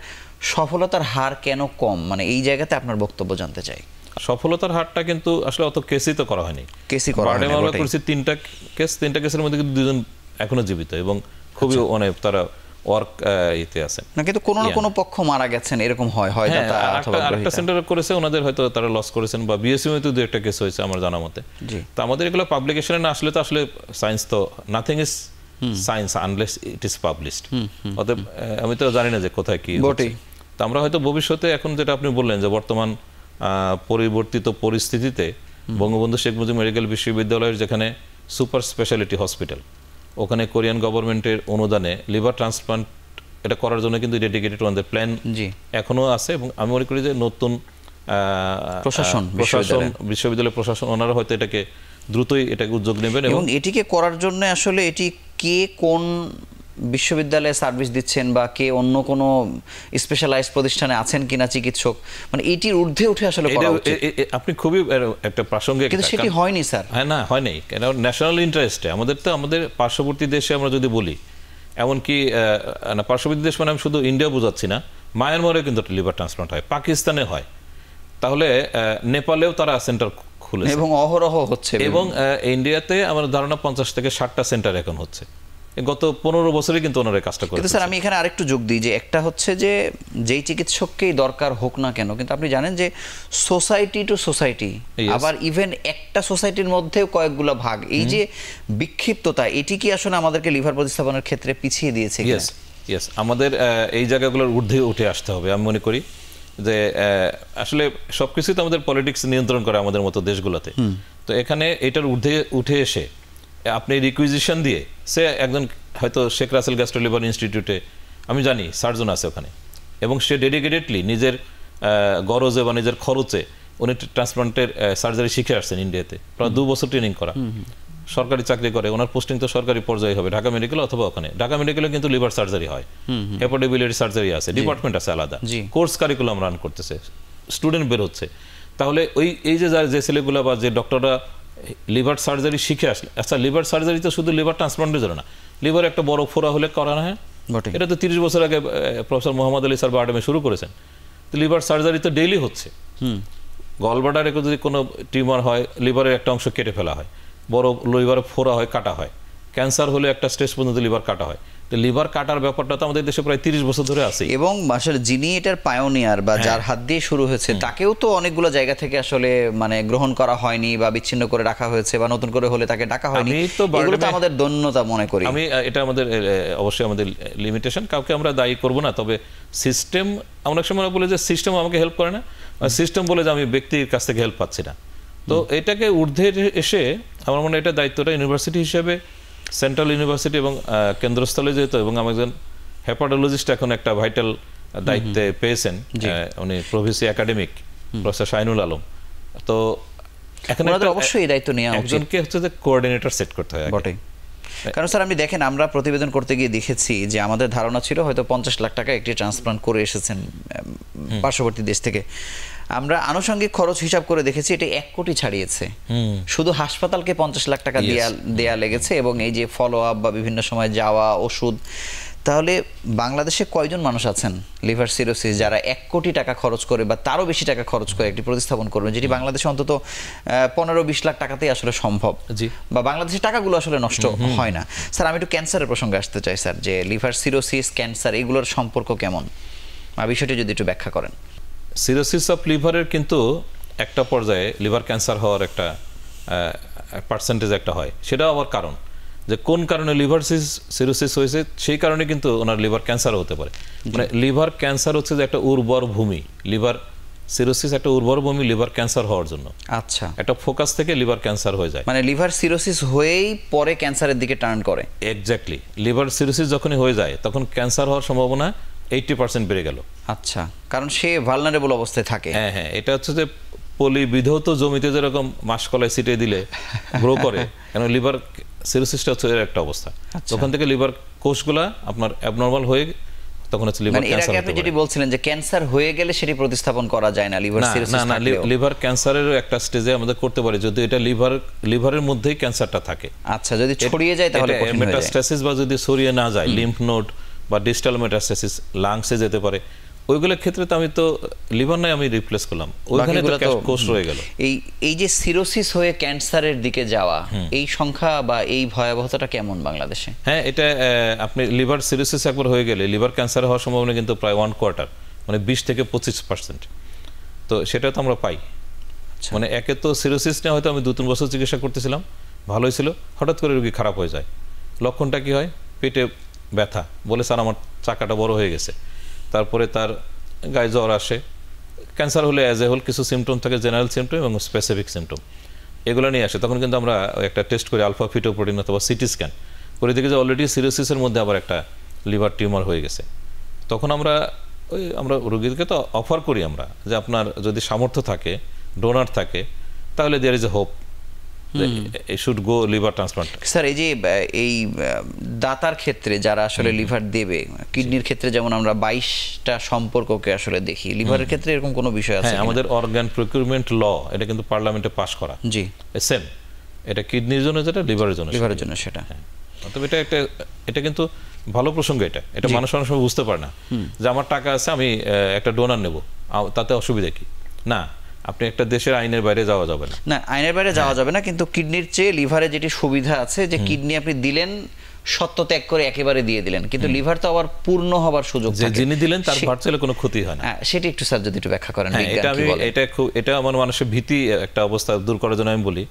সফলতার হার কেন কম মানে এই জায়গাতে আপনার বক্তব্য জানতে চাই সফলতার হারটা কিন্তু আসলে অত কেসই তো করা হয়নি কেসই করা হয়নি আমরা করেছি তিনটা কেস তিনটা কেসের মধ্যে কিন্তু দুজন এখনো জীবিত এবং খুবই অনেক আচ্ছা। মানে তারা ওয়ার্ক ইতে আছে না কিন্তু কোনো না কোনো পক্ষ মারা গেছেন এরকম হয় হয় হ্যাঁ, দাতা অথবা একটা সেন্টার করেছে ওনাদের হয়তো তারা লস করেছেন বা বিএসএম তো দুই একটা কেস হয়েছে আমার জানা মতে জি তো আমাদের এগুলো পাবলিকেশনে না আসলে তো আসলে সায়েন্স তো nothing is science unless it is published অতএব hmm. আমি তো জানি না যে কোথায় কি বটে তো আমরা হয়তো ভবিষ্যতে এখন যেটা আপনি বললেন যে বর্তমান পরিবর্তিত পরিস্থিতিতে বঙ্গবন্ধু শেখ মুজিব মেডিকেল বিশ্ববিদ্যালয়ের যেখানে সুপার স্পেশালিটি হসপিটাল ওখানে কোরিয়ান গভর্নমেন্টের অনুদানে লিভার ট্রান্সপ্লান্ট এটা করার জন্য কিন্তু ডেডিকেটেড ওয়ান দ্য প্ল্যান এখনও আছে এবং আমি মনে করি যে নতুন প্রশাসন প্রশাসন বিশ্ববিদ্যালয় প্রশাসন ওনারা হয়তো এটাকে দ্রুতই এটাকে উদ্যোগ নেবেন এবং এটিকে করার জন্য আসলে এটি কে কোন বিশ্ববিদ্যালয়ে সার্ভিস দিচ্ছেন বা কে অন্য কোনো স্পেশালাইজ প্রতিষ্ঠানে আছেন কিনা চিকিৎসক মানে এটির ঊর্ধ্বে উঠে আসলে আপনি খুবই একটা প্রাসঙ্গিক কিন্তু সেটি হয়নি স্যার হ্যাঁ না হয়নি কেন ন্যাশনাল ইন্টারেস্টে আমাদের তো আমাদের পার্শ্ববর্তী দেশে আমরা যদি বলি এমনকি না পার্শ্ববর্তী দেশ মানে আমি শুধু ইন্ডিয়া বোঝাচ্ছি না মায়ানমারেও কিন্তু লিভার ট্রান্সপ্লান্ট হয় পাকিস্তানে হয় তাহলে নেপালেও তারা সেন্টার খুলেছে এবং অহরহ হচ্ছে এবং ইন্ডিয়াতে আমার ধারণা পঞ্চাশ থেকে ষাটটা সেন্টার এখন হচ্ছে গত পনেরো বছরে কিন্তু ওনারা কাজটা করেছে স্যার আমি এখানে আরেকটু যোগ দিই যে একটা হচ্ছে যে যেই চিকিৎসককেই দরকার হোক না কেন কিন্তু আপনি জানেন যে সোসাইটি টু সোসাইটি আবার ইভেন একটা সোসাইটির মধ্যেও কয়েকগুলো ভাগ এই যে বিক্ষিপ্ততা এটি কি আসলে আমাদেরকে লিভার প্রতিস্থাপনের ক্ষেত্রে পিছিয়ে দিয়েছে ইয়েস ইয়েস আমাদের এই জায়গাগুলোর ঊর্ধ্বে উঠে আসতে হবে আমি মনে করি যে আসলে সবকিছুই তো আমাদের পলিটিক্স নিয়ন্ত্রণ করে আমাদের মতো দেশগুলোতে তো এখানে এটার ঊর্ধ্বে উঠে এসে আপনি রিকুইজিশন দিয়ে সে একজন হয়তো শেখ রাসেল গ্যাস্ট্রোলিভার ইনস্টিটিউটে আমি জানি সার্জন আছে ওখানে এবং সে ডেডিকেটেডলি নিজের গরজে বা নিজের খরচে উনি ট্রান্সপ্লান্টের সার্জারি শিখে আসছেন ইন্ডিয়াতে প্রায় দু বছর ট্রেনিং করা সরকারি চাকরি করে ওনার পোস্টিং তো সরকারি পর্যায়ে হবে ঢাকা মেডিকেল অথবা ওখানে ঢাকা মেডিকেলে কিন্তু লিভার সার্জারি হয় হেপাটেবিলিটি সার্জারি আছে ডিপার্টমেন্ট আছে আলাদা কোর্স কারিকুলাম রান করতেছে স্টুডেন্ট বের হচ্ছে তাহলে ওই এই যে যে ছেলেগুলো বা যে ডক্টররা লিভার সার্জারি শিখে আসলে আচ্ছা লিভার সার্জারি তো শুধু লিভার ট্রান্সপ্লান্টের জন্য না লিভার একটা বড় ফোরা হলে করা হয় হ্যাঁ? এটা তো তিরিশ বছর আগে প্রফেসর মোহাম্মদ আলী স্যার বার্ডেমে শুরু করেছেন তো লিভার সার্জারি তো ডেইলি হচ্ছে গলবাডারে যদি কোনো টিউমার হয় লিভারের একটা অংশ কেটে ফেলা হয় বড় লিভারে ফোড়া হয় কাটা হয় ক্যান্সার হলে একটা স্টেজ পর্যন্ত লিভার কাটা হয় তো লিভার কাটার ব্যাপারটা তো আমাদের দেশে প্রায় তিরিশ বছর ধরে আছে এবং আসলে যিনি এটার পায়োনিয়ার বা হ্যাঁ। যার হাত দিয়ে শুরু হয়েছে তাকেও তো অনেকগুলো জায়গা থেকে আসলে মানে গ্রহণ করা হয়নি বা বিচ্ছিন্ন করে রাখা হয়েছে বা নতুন করে হলে তাকে ডাকা হয়নি তো আমাদের দন্যতা মনে করি আমি এটা আমাদের অবশ্যই আমাদের লিমিটেশন কাউকে আমরা দায়ী করব না তবে সিস্টেম অনেক সময় বলে যে সিস্টেম আমাকে হেল্প করে না সিস্টেম বলে যে আমি ব্যক্তির কাছ থেকে হেল্প পাচ্ছি না তো এটাকে ঊর্ধ্বে এসে আমার মনে এটা দায়িত্বটা ইউনিভার্সিটি হিসেবে সেন্ট্রাল ইউনিভার্সিটি এবং কেন্দ্রস্থলে যেহেতু এবং আমার একজন হেপাটোলজিস্ট এখন একটা ভাইটাল দায়িত্বে পেয়েছেন উনি pro VC academic professor Shainul Alam তো এখন অবশ্যই দায়িত্ব নেওয়া একজনকে হচ্ছে যে কোঅর্ডিনেটর সেট করতে হয় বটে কারণ স্যার আপনি দেখেন আমরা প্রতিবেদন করতে গিয়ে দেখেছি যে আমাদের ধারণা ছিল হয়তো পঞ্চাশ লাখ টাকা একটি ট্রান্সপ্লান্ট করে এসেছেন পার্শ্ববর্তী দেশ থেকে আমরা আনুষঙ্গিক খরচ হিসাব করে দেখেছি এটা এক কোটি ছাড়িয়েছে শুধু হাসপাতালকে পঞ্চাশ লাখ টাকা দেয়া দেয়া লেগেছে এবং এই যে ফলো আপ বা বিভিন্ন সময় যাওয়া ওষুধ তাহলে বাংলাদেশে কয়জন মানুষ আছেন লিভার সিরোসিস যারা এক কোটি টাকা খরচ করে বা তারও বেশি টাকা খরচ করে একটি প্রতিস্থাপন করবেন যেটি বাংলাদেশে অন্তত পনেরো বিশ লাখ টাকাতেই আসলে সম্ভব বা বাংলাদেশের টাকাগুলো আসলে নষ্ট হয় না স্যার আমি একটু ক্যান্সারের প্রসঙ্গে আসতে চাই স্যার যে লিভার সিরোসিস ক্যান্সার এগুলোর সম্পর্ক কেমন বিষয়টি যদি একটু ব্যাখ্যা করেন সিরোসিস অফ লিভারের কিন্তু একটা পর্যায়ে লিভার ক্যান্সার হওয়ার একটা পার্সেন্টেজ একটা হয় সেটাও আবার কারণ যে কোন কারণে লিভার সিরোসিস হয়েছে সেই কারণে কিন্তু ওনার লিভার ক্যান্সার হতে পারে মানে লিভার ক্যান্সার হচ্ছে যে একটা উর্বর ভূমি লিভার সিরোসিস একটা উর্বর ভূমি লিভার ক্যান্সার হওয়ার জন্য আচ্ছা একটা ফোকাস থেকে লিভার ক্যান্সার হয়ে যায় মানে লিভার সিরোসিস হয়েই পরে ক্যান্সারের দিকে টার্ন করে এক্স্যাক্টলি লিভার সিরোসিস যখনই হয়ে যায় তখন ক্যান্সার হওয়ার সম্ভাবনা এইটটি পার্সেন্ট বেড়ে গেল আচ্ছা কারণ সে ভালনারেবল অবস্থায় থাকে হ্যাঁ হ্যাঁ এটা হচ্ছে যে পলি বিধৌত জমিতে যেরকম মাসকলাই ছিটে দিলে গ্রো করে কেন লিভার সিরোসিসটা হচ্ছে এর একটা অবস্থা আচ্ছা। ওখান থেকে লিভার কোষগুলা আপনার অ্যাবনর্মাল হয়ে তখন হচ্ছে লিভার মানে ক্যান্সার আপনি যেটি বলছিলেন যে ক্যান্সার হয়ে গেলে সেটি প্রতিস্থাপন করা যায় না লিভার সিরোসিস না না লিভার ক্যান্সারের একটা স্টেজে আমাদের করতে পারি যদি এটা লিভার লিভারের মধ্যেই ক্যান্সারটা থাকে আচ্ছা যদি ছড়িয়ে যায় তাহলে মেটাস্ট্যাসিস বা যদি ছড়িয়ে না যায় লিম্ফ নোড বা ডিস্টাল মেটাস্টাসিস লাংসে যেতে পারে ওইগুলোর ক্ষেত্রে তো আমি তো লিভার নাই আমি রিপ্লেস করলাম ওইখানে তো কোষ রয়ে গেল এই এই যে সিরোসিস হয়ে ক্যান্সারের দিকে যাওয়া এই সংখ্যা বা এই ভয়াবহতাটা কেমন বাংলাদেশে হ্যাঁ এটা আপনি লিভার সিরোসিস একবার হয়ে গেলে লিভার ক্যান্সার হওয়ার সম্ভাবনা কিন্তু প্রায় ওয়ান কোয়ার্টার মানে বিশ থেকে পঁচিশ পার্সেন্ট তো সেটা তো আমরা পাই আচ্ছা। মানে একে তো সিরোসিস নিয়ে হয়তো আমি দু তিন বছর চিকিৎসা করতেছিলাম ভালোই ছিল হঠাৎ করে রুগী খারাপ হয়ে যায় লক্ষণটা কি হয় পেটে ব্যথা বলে স্যার আমার চাকাটা বড় হয়ে গেছে তারপরে তার গায়ে জ্বর আসে ক্যান্সার হলে অ্যাজ এ হোল কিছু সিমটম থাকে জেনারেল সিমটম এবং স্পেসিফিক সিমটম এগুলো নিয়ে আসে তখন কিন্তু আমরা একটা টেস্ট করি আলফা ফিটোপ্রোটিন অথবা সিটি স্ক্যান করে দেখি যে অলরেডি সিরোসিসের মধ্যে আবার একটা লিভার টিউমার হয়ে গেছে তখন আমরা ওই আমরা রুগীদেরকে তো অফার করি আমরা যে আপনার যদি সামর্থ্য থাকে ডোনার থাকে তাহলে there is a hope should go liver transplant sir এই যে এই দাতার ক্ষেত্রে যারা আসলে লিভার দেবে কিডনির ক্ষেত্রে যেমন আমরা বাইশটা সম্পর্ককে আসলে দেখি লিভারের ক্ষেত্রে এরকম কোনো বিষয় আছে হ্যাঁ, আমাদের ল এটা কিন্তু পার্লামেন্টে পাশ করা জি সেম এটা কিডনির জন্য যেটা লিভারের জন্য লিভারের জন্য সেটা হ্যাঁ। তবে এটা একটা এটা কিন্তু ভালো প্রসঙ্গ এটা এটা মানুষ মানুষ বুঝতে পারে না যে আমার টাকা আছে আমি একটা ডোনার নেব তাতে অসুবিধা কি না আপনি একটা দেশের আইনের বাইরে যাওয়া যাবে না না আইনের বাইরে যাওয়া হ্যাঁ। যাবে না কিন্তু কিডনির চেয়ে লিভারে যেটি সুবিধা আছে যে কিডনি আপনি দিলেন সত্য ত্যাগ করে একেবারে দিয়ে দিলেন কিন্তু লিভার তো আবার পূর্ণ হবার সুযোগ যিনি দিলেন তার কোনো ক্ষতি হয় না হ্যাঁ, একটু স্যার যদি একটু ব্যাখ্যা করেন হ্যাঁ, এটা আমি এটা খুব এটা আমার মানুষের ভীতি একটা অবস্থা দূর করার জন্য আমি বলি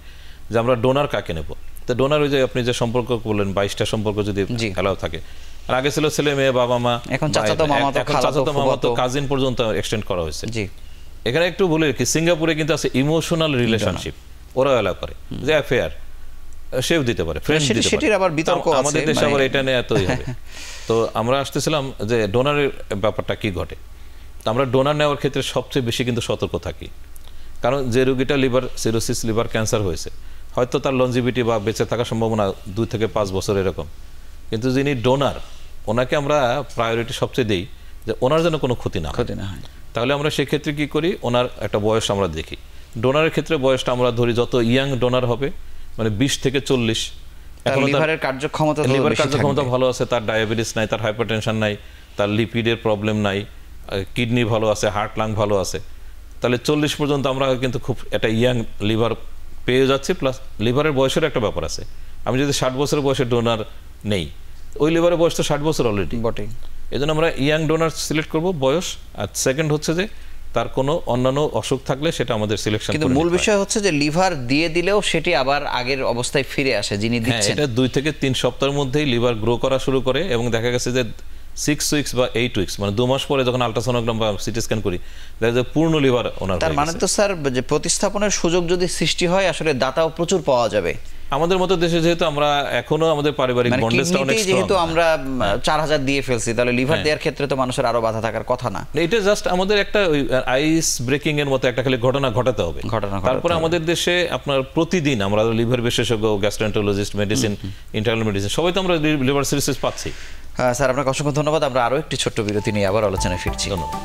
যে আমরা ডোনার কাকে নেব তো ডোনার ওই যে আপনি যে সম্পর্ক বললেন বাইশটা সম্পর্ক যদি খেলাও থাকে আর আগে ছিল ছেলে মেয়ে বাবা মা এখন চাচাতো মামাতো খালাতো কাজিন পর্যন্ত এক্সটেন্ড করা হয়েছে জি এখানে একটু বলে রাখি সিঙ্গাপুরে কিন্তু আছে ইমোশনাল রিলেশনশিপ ওরা এলা করে যে অ্যাফেয়ার সেও দিতে পারে সেটির আবার বিতর্ক আমাদের দেশে মানে- আবার এটা নিয়ে এতই হবে তো আমরা আসতেছিলাম যে ডোনারের ব্যাপারটা কি ঘটে তো আমরা ডোনার নেওয়ার ক্ষেত্রে সবচেয়ে বেশি কিন্তু সতর্ক থাকি কারণ যে রুগীটা লিভার সিরোসিস লিভার ক্যান্সার হয়েছে হয়তো তার লঞ্জিবিটি বা বেঁচে থাকার সম্ভাবনা দুই থেকে পাঁচ বছর এরকম কিন্তু যিনি ডোনার ওনাকে আমরা প্রায়োরিটি সবচেয়ে দিই যে ওনার জন্য কোনো ক্ষতি না ক্ষতি না হয় তাহলে আমরা সেক্ষেত্রে কি করি ওনার একটা বয়স আমরা দেখি ডোনারের ক্ষেত্রে বয়সটা আমরা ধরি যত ইয়াং ডোনার হবে মানে বিশ থেকে চল্লিশ এখন লিভারের কার্যক্ষমতা কার্যক্ষমতা ভালো আছে তার ডায়াবেটিস নাই তার হাইপারটেনশন নাই তার লিপিডের প্রবলেম নাই কিডনি ভালো আছে হার্ট লাং ভালো আছে তাহলে চল্লিশ পর্যন্ত আমরা কিন্তু খুব একটা ইয়াং লিভার পেয়ে যাচ্ছি প্লাস লিভারের বয়সের একটা ব্যাপার আছে আমি যদি ষাট বছরের বয়সে ডোনার নেই ওই লিভারের বয়স তো ষাট বছর অলরেডি বটে এজন্য আমরা ইয়াং ডোনার সিলেক্ট করব বয়স আর সেকেন্ড হচ্ছে যে তার কোনো অন্যান্য অসুখ থাকলে সেটা আমাদের সিলেকশন কিন্তু মূল বিষয় হচ্ছে যে লিভার দিয়ে দিলেও সেটি আবার আগের অবস্থায় ফিরে আসে যিনি হ্যাঁ, দিচ্ছেন এটা দুই থেকে তিন সপ্তাহের মধ্যেই লিভার গ্রো করা শুরু করে এবং দেখা গেছে যে সিক্স উইক্স বা এইট উইক্স মানে দু মাস পরে যখন আল্ট্রাসোনোগ্রাম বা সিটি স্ক্যান করি দেখা যায় পূর্ণ লিভার ওনার তার মানে তো স্যার যে প্রতিস্থাপনের সুযোগ যদি সৃষ্টি হয় আসলে দাতাও প্রচুর পাওয়া যাবে আমাদের মতো দেশে যেহেতু আমরা এখনো আমাদের পারিবারিক বন্ডেজটা অনেক স্ট্রং যেহেতু আমরা 4000 হ্যাঁ। দিয়ে ফেলছি তাহলে লিভার হ্যাঁ। দেওয়ার ক্ষেত্রে তো মানুষের আরো বাধা থাকার কথা না এটা জাস্ট আমাদের একটা আইস ব্রেকিং এর মতো একটা খালি ঘটনা ঘটাতে হবে ঘটনা তারপরে আমাদের দেশে আপনার প্রতিদিন আমরা লিভার বিশেষজ্ঞ গ্যাস্ট্রোএন্টারোলজিস্ট মেডিসিন ইন্টারনাল মেডিসিন সবাই তো আমরা লিভার সিরিজেস পাচ্ছি হ্যাঁ, স্যার আপনাকে অসংখ্য ধন্যবাদ আমরা আরো একটি ছোট্ট বিরতি নিয়ে আবার আলোচনায় ফিরছি ধন্যবাদ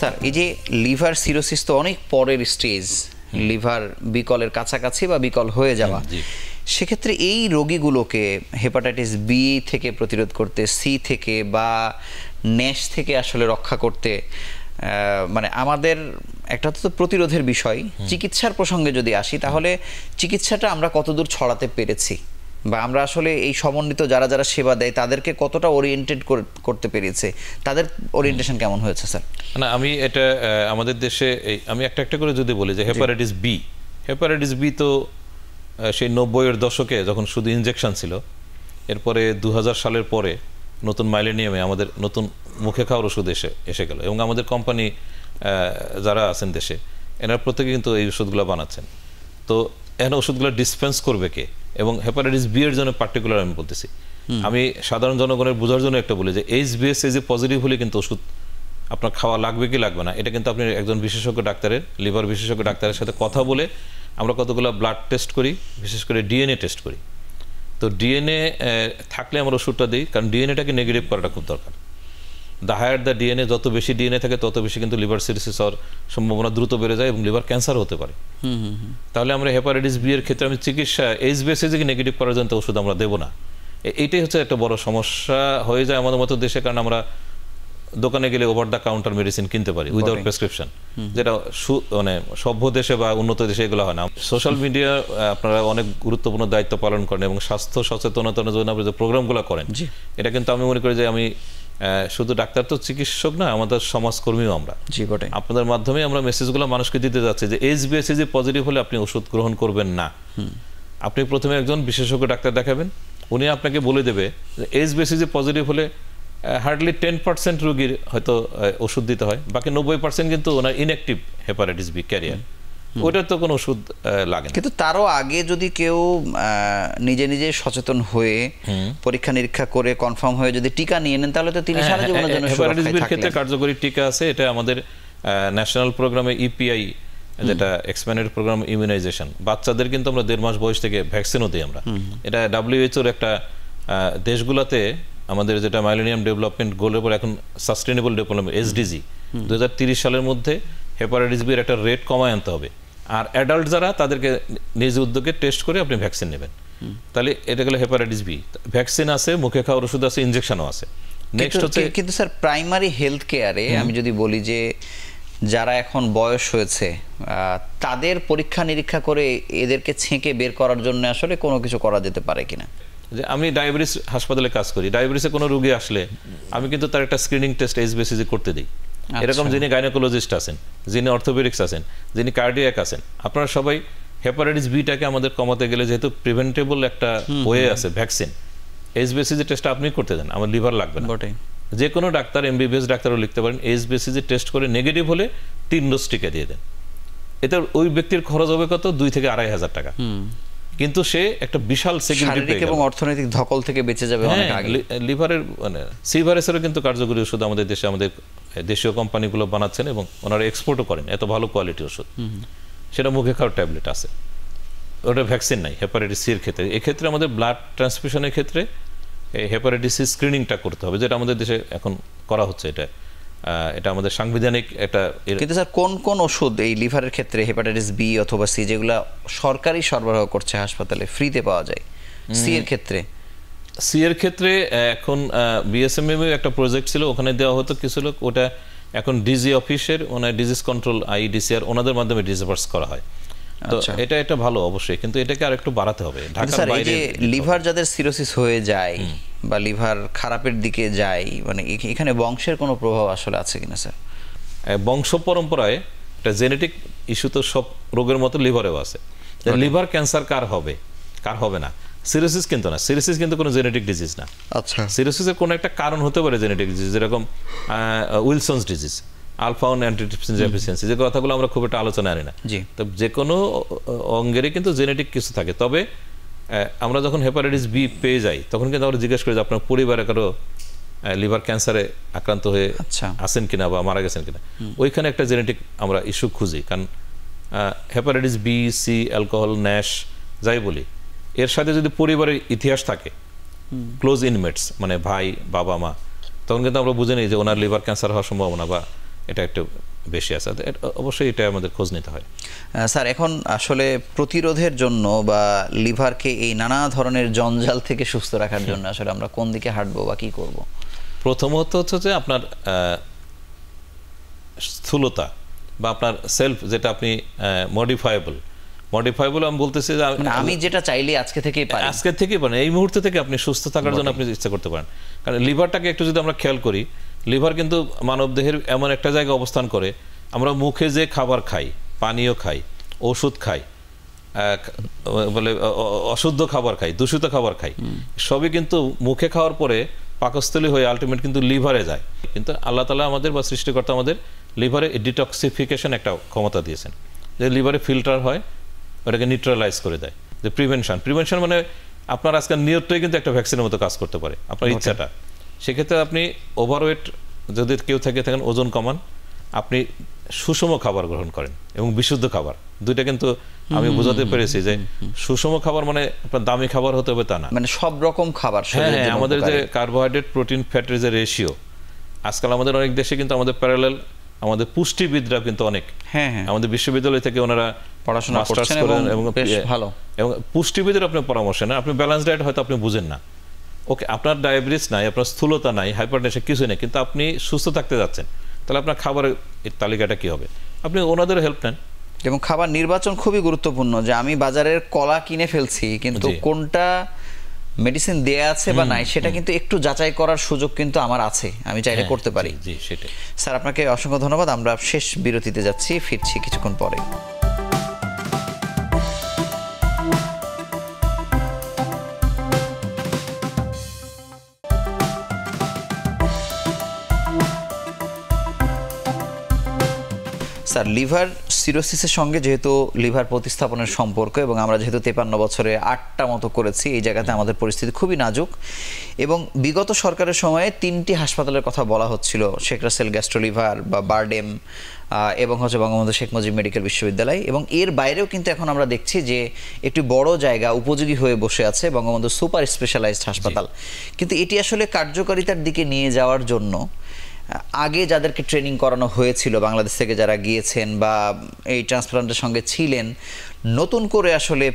স্যার এই যে লিভার সিরোসিস তো অনেক পরের স্টেজ লিভার বিকলের কাছাকাছি বা বিকল হয়ে যাওয়া সেক্ষেত্রে এই রোগীগুলোকে হেপাটাইটিস বি থেকে প্রতিরোধ করতে সি থেকে বা ন্যাশ থেকে আসলে রক্ষা করতে মানে আমাদের একটা তো প্রতিরোধের বিষয় চিকিৎসার প্রসঙ্গে যদি আসি তাহলে চিকিৎসাটা আমরা কতদূর ছড়াতে পেরেছি বা আমরা আসলে এই সমন্বিত যারা যারা সেবা দেয় তাদেরকে কতটা ওরিয়েন্টেড করতে পেরেছে তাদের ওরিয়েন্টেশন কেমন হয়েছে স্যার না আমি এটা আমাদের দেশে আমি একটা একটা করে যদি বলি যে হেপাটাইটিস বি হেপাটাইটিস বি তো সেই নব্বইয়ের দশকে যখন শুধু ইনজেকশন ছিল এরপরে দু সালের পরে নতুন মাইলেনিয়ামে আমাদের নতুন মুখে খাওয়ার ওষুধ এসে এসে গেল এবং আমাদের কোম্পানি যারা আছেন দেশে এনার প্রত্যেকে কিন্তু এই ওষুধগুলো বানাচ্ছেন তো এখানে ওষুধগুলো ডিসপেন্স করবে কে এবং হেপাটাইটিস বি এর জন্য পার্টিকুলার আমি বলতেছি আমি সাধারণ জনগণের বোঝার জন্য একটা বলি যে এইচ বিএস যে পজিটিভ হলে কিন্তু ওষুধ আপনার খাওয়া লাগবে কি লাগবে না এটা কিন্তু আপনি একজন বিশেষজ্ঞ ডাক্তারের লিভার বিশেষজ্ঞ ডাক্তারের সাথে কথা বলে আমরা কতগুলো ব্লাড টেস্ট করি বিশেষ করে ডিএনএ টেস্ট করি তো ডিএনএ থাকলে আমরা ওষুধটা দিই কারণ ডিএনএটাকে নেগেটিভ করাটা খুব দরকার দ্য হায়ার দ্য ডিএনএ যত বেশি ডিএনএ থাকে তত বেশি কিন্তু লিভার সিরিসিস হওয়ার সম্ভাবনা দ্রুত বেড়ে যায় এবং লিভার ক্যান্সার হতে পারে তাহলে আমরা হেপাটাইটিস বি এর ক্ষেত্রে আমি চিকিৎসা এইচ বেসিজিকে নেগেটিভ করার জন্য ওষুধ আমরা দেবো না এইটাই হচ্ছে একটা বড় সমস্যা হয়ে যায় আমাদের মতো দেশে কারণ আমরা দোকানে গেলে ওভার দ্য কাউন্টার মেডিসিন কিনতে পারি উইদাউট প্রেসক্রিপশন যেটা মানে সভ্য দেশে বা উন্নত দেশে এগুলো হয় না সোশ্যাল মিডিয়া আপনারা অনেক গুরুত্বপূর্ণ দায়িত্ব পালন করেন এবং স্বাস্থ্য সচেতনতার জন্য আপনি যে প্রোগ্রামগুলো করেন এটা কিন্তু আমি মনে করি যে আমি শুধু ডাক্তার তো চিকিৎসক না আমাদের সমাজকর্মীও আমরা জি বটে আপনাদের মাধ্যমে আমরা মেসেজগুলো মানুষকে দিতে যাচ্ছি যে এইচ বিএসএজি পজিটিভ হলে আপনি ওষুধ গ্রহণ করবেন না আপনি প্রথমে একজন বিশেষজ্ঞ ডাক্তার দেখাবেন উনি আপনাকে বলে দেবে এইচ বিএসএজি পজিটিভ হলে হার্ডলি টেন পার্সেন্ট রুগীর হয়তো ওষুধ দিতে হয় বাকি নব্বই পার্সেন্ট কিন্তু ওনার ইনঅ্যাক্টিভ হেপাটাইটিস বি ক্যারিয়ার ওটার তো কোনো ওষুধ লাগে না কিন্তু তারও আগে যদি কেউ নিজে নিজে সচেতন হয়ে পরীক্ষা নিরীক্ষা করে কনফার্ম হয়ে যদি টিকা নিয়ে নেন তাহলে তো তিনি হ্যাঁ, সারা জীবনের হ্যাঁ, জন্য হ্যাঁ, সুরক্ষিত বির ক্ষেত্রে কার্যকরী টিকা আছে এটা আমাদের ন্যাশনাল প্রোগ্রামে ইপিআই যেটা এক্সপ্যান্ডেড প্রোগ্রাম ইমিউনাইজেশন বাচ্চাদের কিন্তু আমরা দেড় মাস বয়স থেকে ভ্যাকসিনও দিই আমরা এটা ডাব্লিউএইচওর একটা দেশগুলোতে আমাদের যেটা মাইলেনিয়াম ডেভেলপমেন্ট গোলের পর এখন সাস্টেনেবল ডেভেলপমেন্ট এসডিজি দু সালের মধ্যে হেপাটাইটিস বির একটা রেট কমায় আনতে হবে আর অ্যাডাল্ট যারা তাদেরকে নিজ উদ্যোগে টেস্ট করে আপনি ভ্যাকসিন নেবেন তাহলে এটা গেলো হেপাটাইটিস বি ভ্যাকসিন আছে মুখে খাওয়ার ওষুধ আছে ইনজেকশনও আছে নেক্সট হচ্ছে কিন্তু স্যার প্রাইমারি হেলথ কেয়ারে আমি যদি বলি যে যারা এখন বয়স হয়েছে তাদের পরীক্ষা নিরীক্ষা করে এদেরকে ছেঁকে বের করার জন্য আসলে কোনো কিছু করা যেতে পারে কিনা যে আমি ডায়াবেটিস হাসপাতালে কাজ করি ডায়াবেটিসে কোনো রুগী আসলে আমি কিন্তু তার একটা স্ক্রিনিং টেস্ট এইচ বেসিসে করতে দিই আচ্ছা। এরকম যিনি গাইনোকোলজিস্ট আছেন যিনি অর্থোপেডিক্স আছেন যিনি কার্ডিয়াক আছেন আপনারা সবাই হেপাটাইটিস বিটাকে আমাদের কমাতে গেলে যেহেতু প্রিভেন্টেবল একটা ওয়ে আছে ভ্যাকসিন এইচ এইচবিসিজি টেস্ট আপনি করতে দেন আমার লিভার লাগবে না যে কোনো ডাক্তার এমবিবিএস ডাক্তারও লিখতে পারেন এইচ এইচবিসিজি টেস্ট করে নেগেটিভ হলে তিন ডোজ টিকা দিয়ে দেন এতে ওই ব্যক্তির খরচ হবে কত দুই থেকে আড়াই হাজার টাকা কিন্তু সে একটা বিশাল শারীরিক এবং অর্থনৈতিক ধকল থেকে বেঁচে যাবে অনেক হ্যাঁ, আগে লিভারের মানে সিভারেসেরও কিন্তু কার্যকরী ওষুধ আমাদের দেশে আমাদের দেশীয় কোম্পানিগুলো বানাচ্ছেন এবং ওনারা এক্সপোর্টও করেন এত ভালো কোয়ালিটি ওষুধ সেটা মুখে খাওয়ার ট্যাবলেট আছে ওটা ভ্যাকসিন নাই হেপাটাইটিস সির ক্ষেত্রে এক্ষেত্রে আমাদের ব্লাড ট্রান্সফিউশনের ক্ষেত্রে এই হেপাটাইটিস সি স্ক্রিনিংটা করতে হবে যেটা আমাদের দেশে এখন করা হচ্ছে এটা এটা আমাদের সাংবিধানিক একটা কিন্তু স্যার কোন কোন ওষুধ এই লিভারের ক্ষেত্রে হেপাটাইটিস বি অথবা সি যেগুলো সরকারি সরবরাহ করছে হাসপাতালে ফ্রিতে পাওয়া যায় সি এর ক্ষেত্রে সি এর ক্ষেত্রে এখন বিএসএমএম একটা প্রজেক্ট ছিল ওখানে দেওয়া হতো কিছু লোক ওটা এখন ডিজি অফিসের মানে ডিজিজ কন্ট্রোল আইডিসিআর ওনাদের মাধ্যমে ডিসবার্স করা হয় আচ্ছা। এটা ভালো অবশ্যই কিন্তু এটাকে আর একটু বাড়াতে হবে লিভার যাদের সিরোসিস হয়ে যায় বা লিভার খারাপের দিকে যায় মানে এখানে বংশের কোনো প্রভাব আসলে আছে কিনা স্যার বংশ পরম্পরায় একটা জেনেটিক ইস্যু তো সব রোগের মতো লিভারেও আছে লিভার ক্যান্সার কার হবে কার হবে না সিরোসিস কিন্তু না সিরোসিস কিন্তু কোনো জেনেটিক ডিজিজ না আচ্ছা সিরোসিসের কোনো একটা কারণ হতে পারে জেনেটিক ডিজিজ যেরকম Wilson's disease alpha one antitrypsin deficiency যে কথাগুলো আমরা খুব একটা আলোচনা আনি না তো যে কোনো অঙ্গেরই কিন্তু জেনেটিক কিছু থাকে তবে আমরা যখন হেপাটাইটিস বি পেয়ে যাই তখন কিন্তু আমরা জিজ্ঞেস করি যে আপনার পরিবারে কারো লিভার ক্যান্সারে আক্রান্ত হয়ে আচ্ছা। আছেন কিনা বা মারা গেছেন কিনা ওইখানে একটা জেনেটিক আমরা ইস্যু খুঁজি কারণ hepatitis B C alcohol NASH যাই বলি এর সাথে যদি পরিবারের ইতিহাস থাকে ক্লোজ ইনমেটস মানে ভাই বাবা মা তখন কিন্তু আমরা বুঝে নিই যে ওনার লিভার ক্যান্সার হওয়ার সম্ভাবনা বা এটা একটু বেশি আছে অবশ্যই এটা আমাদের খোঁজ নিতে হয় স্যার এখন আসলে প্রতিরোধের জন্য বা লিভারকে এই নানা ধরনের জঞ্জাল থেকে সুস্থ রাখার জন্য হ্যাঁ। আসলে আমরা কোন দিকে হাঁটবো বা কী করব প্রথমত হচ্ছে যে আপনার স্থূলতা বা আপনার সেলফ যেটা আপনি মডিফায়েবল আমি বলতেছি যে মানে আমি যেটা চাইলে আজকে থেকেই পারি আজকে থেকেই এই থেকে আপনি সুস্থ থাকার জন্য আপনি ইচ্ছা করতে পারেন কারণ লিভারটাকে একটু যদি আমরা খেয়াল করি লিভার কিন্তু এমন একটা জায়গায় অবস্থান করে আমরা মুখে যে খাবার খাই পানীয় খাই ওষুধ খাই বলে অশুদ্ধ খাবার খাই দূষিত খাবার খাই সবই কিন্তু মুখে খাওয়ার পরে পাকস্থলী হয়ে আলটিমেট কিন্তু লিভারে যায় কিন্তু আল্লাহ তালা আমাদের বা সৃষ্টিকর্তা আমাদের লিভারে ডিটক্সিফিকেশন একটা ক্ষমতা দিয়েছেন যে লিভারে ফিল্টার হয় ওটাকে নিউট্রালাইজ করে দেয় যে প্রিভেনশন প্রিভেনশন মানে আপনার আজকাল নিয়তটাই কিন্তু একটা ভ্যাকসিনের মতো কাজ করতে পারে আপনার ইচ্ছাটা সেক্ষেত্রে আপনি ওভারওয়েট যদি কেউ থেকে থাকেন ওজন কমান আপনি সুষম খাবার গ্রহণ করেন এবং বিশুদ্ধ খাবার দুইটা কিন্তু আমি বোঝাতে পেরেছি যে সুষম খাবার মানে আপনার দামি খাবার হতে হবে তা না মানে সব রকম খাবার হ্যাঁ, হ্যাঁ আমাদের যে কার্বোহাইড্রেট প্রোটিন ফ্যাটের যে রেশিও আজকাল আমাদের অনেক দেশে কিন্তু আমাদের প্যারালেল আমাদের পুষ্টিবিদরা কিন্তু অনেক হ্যাঁ, হ্যাঁ আমাদের বিশ্ববিদ্যালয় থেকে ওনারা পড়াশোনা করছেন এবং বেশ ইয়ে। ভালো এবং পুষ্টিবিদের আপনি পরামর্শ না আপনি ব্যালেন্স ডায়েট হয়তো আপনি বুঝেন না ওকে আপনার ডায়াবেটিস নাই আপনার স্থূলতা নাই হাইপারটেনশন কিছুই নেই কিন্তু আপনি সুস্থ থাকতে যাচ্ছেন তাহলে আপনার খাবারের তালিকাটা কি হবে আপনি ওনাদের হেল্প নেন এবং খাবার নির্বাচন খুবই গুরুত্বপূর্ণ যে আমি বাজারের কলা কিনে ফেলছি কিন্তু কোনটা মেডিসিন দেয়া আছে বা নাই সেটা কিন্তু একটু যাচাই করার সুযোগ কিন্তু আমার আছে আমি চাইলে হ্যাঁ, করতে পারি জি স্যার আপনাকে অসংখ্য ধন্যবাদ আমরা শেষ বিরতিতে যাচ্ছি ফিরছি কিছুক্ষণ পরে স্যার লিভার সিরোসিসের সঙ্গে যেহেতু লিভার প্রতিস্থাপনের সম্পর্ক এবং আমরা যেহেতু তেপান্ন বছরে আটটা মতো করেছি এই জায়গাতে আমাদের পরিস্থিতি খুবই নাজুক এবং বিগত সরকারের সময়ে তিনটি হাসপাতালের কথা বলা হচ্ছিল শেখ রাসেল লিভার বা বারডেম এবং হচ্ছে বঙ্গবন্ধু শেখ মুজিব মেডিকেল বিশ্ববিদ্যালয় এবং এর বাইরেও কিন্তু এখন আমরা দেখছি যে একটি বড় জায়গা উপযোগী হয়ে বসে আছে বঙ্গবন্ধু সুপার স্পেশালাইজড হাসপাতাল কিন্তু এটি আসলে কার্যকারিতার দিকে নিয়ে যাওয়ার জন্য আগে যাদেরকে ট্রেনিং করানো হয়েছিল বাংলাদেশ থেকে যারা গিয়েছেন বা এই ট্রান্সপ্লান্টের সঙ্গে ছিলেন নতুন করে আসলে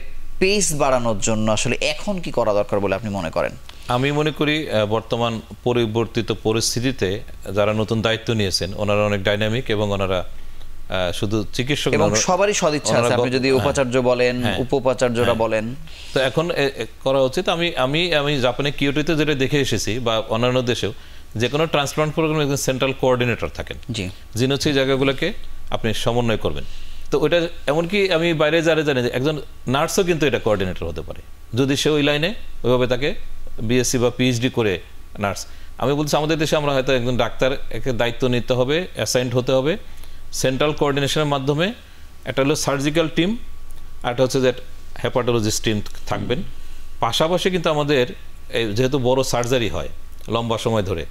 পেস বাড়ানোর জন্য আসলে এখন কি করা দরকার বলে আপনি মনে করেন আমি মনে করি বর্তমান পরিবর্তিত পরিস্থিতিতে যারা নতুন দায়িত্ব নিয়েছেন ওনারা অনেক ডাইনামিক এবং ওনারা শুধু চিকিৎসক এবং সবারই সদিচ্ছা আছে আপনি যদি হ্যাঁ, উপাচার্য বলেন হ্যাঁ, উপপাচার্যরা হ্যাঁ। বলেন তো এখন করা উচিত আমি আমি আমি জাপানে কিয়োটোতে যেটা দেখে এসেছি বা অন্যান্য দেশেও যে কোনো ট্রান্সপ্লান্ট প্রোগ্রামে একজন সেন্ট্রাল কোঅর্ডিনেটর থাকেন জি যিনি হচ্ছে এই জায়গাগুলোকে আপনি সমন্বয় করবেন তো ওইটা এমনকি আমি বাইরে যারে জানি যে একজন নার্সও কিন্তু এটা কোঅর্ডিনেটর হতে পারে যদি সে ওই লাইনে ওইভাবে তাকে বিএসসি বা পিএইচডি করে নার্স আমি বলছি আমাদের দেশে আমরা হয়তো একজন ডাক্তার একে দায়িত্ব নিতে হবে অ্যাসাইন্ড হতে হবে সেন্ট্রাল কোঅর্ডিনেশনের মাধ্যমে একটা হলো সার্জিক্যাল টিম একটা হচ্ছে যে হ্যাপাটোলজিস্ট টিম থাকবেন পাশাপাশি কিন্তু আমাদের যেহেতু বড় সার্জারি হয় লম্বা সময় ধরে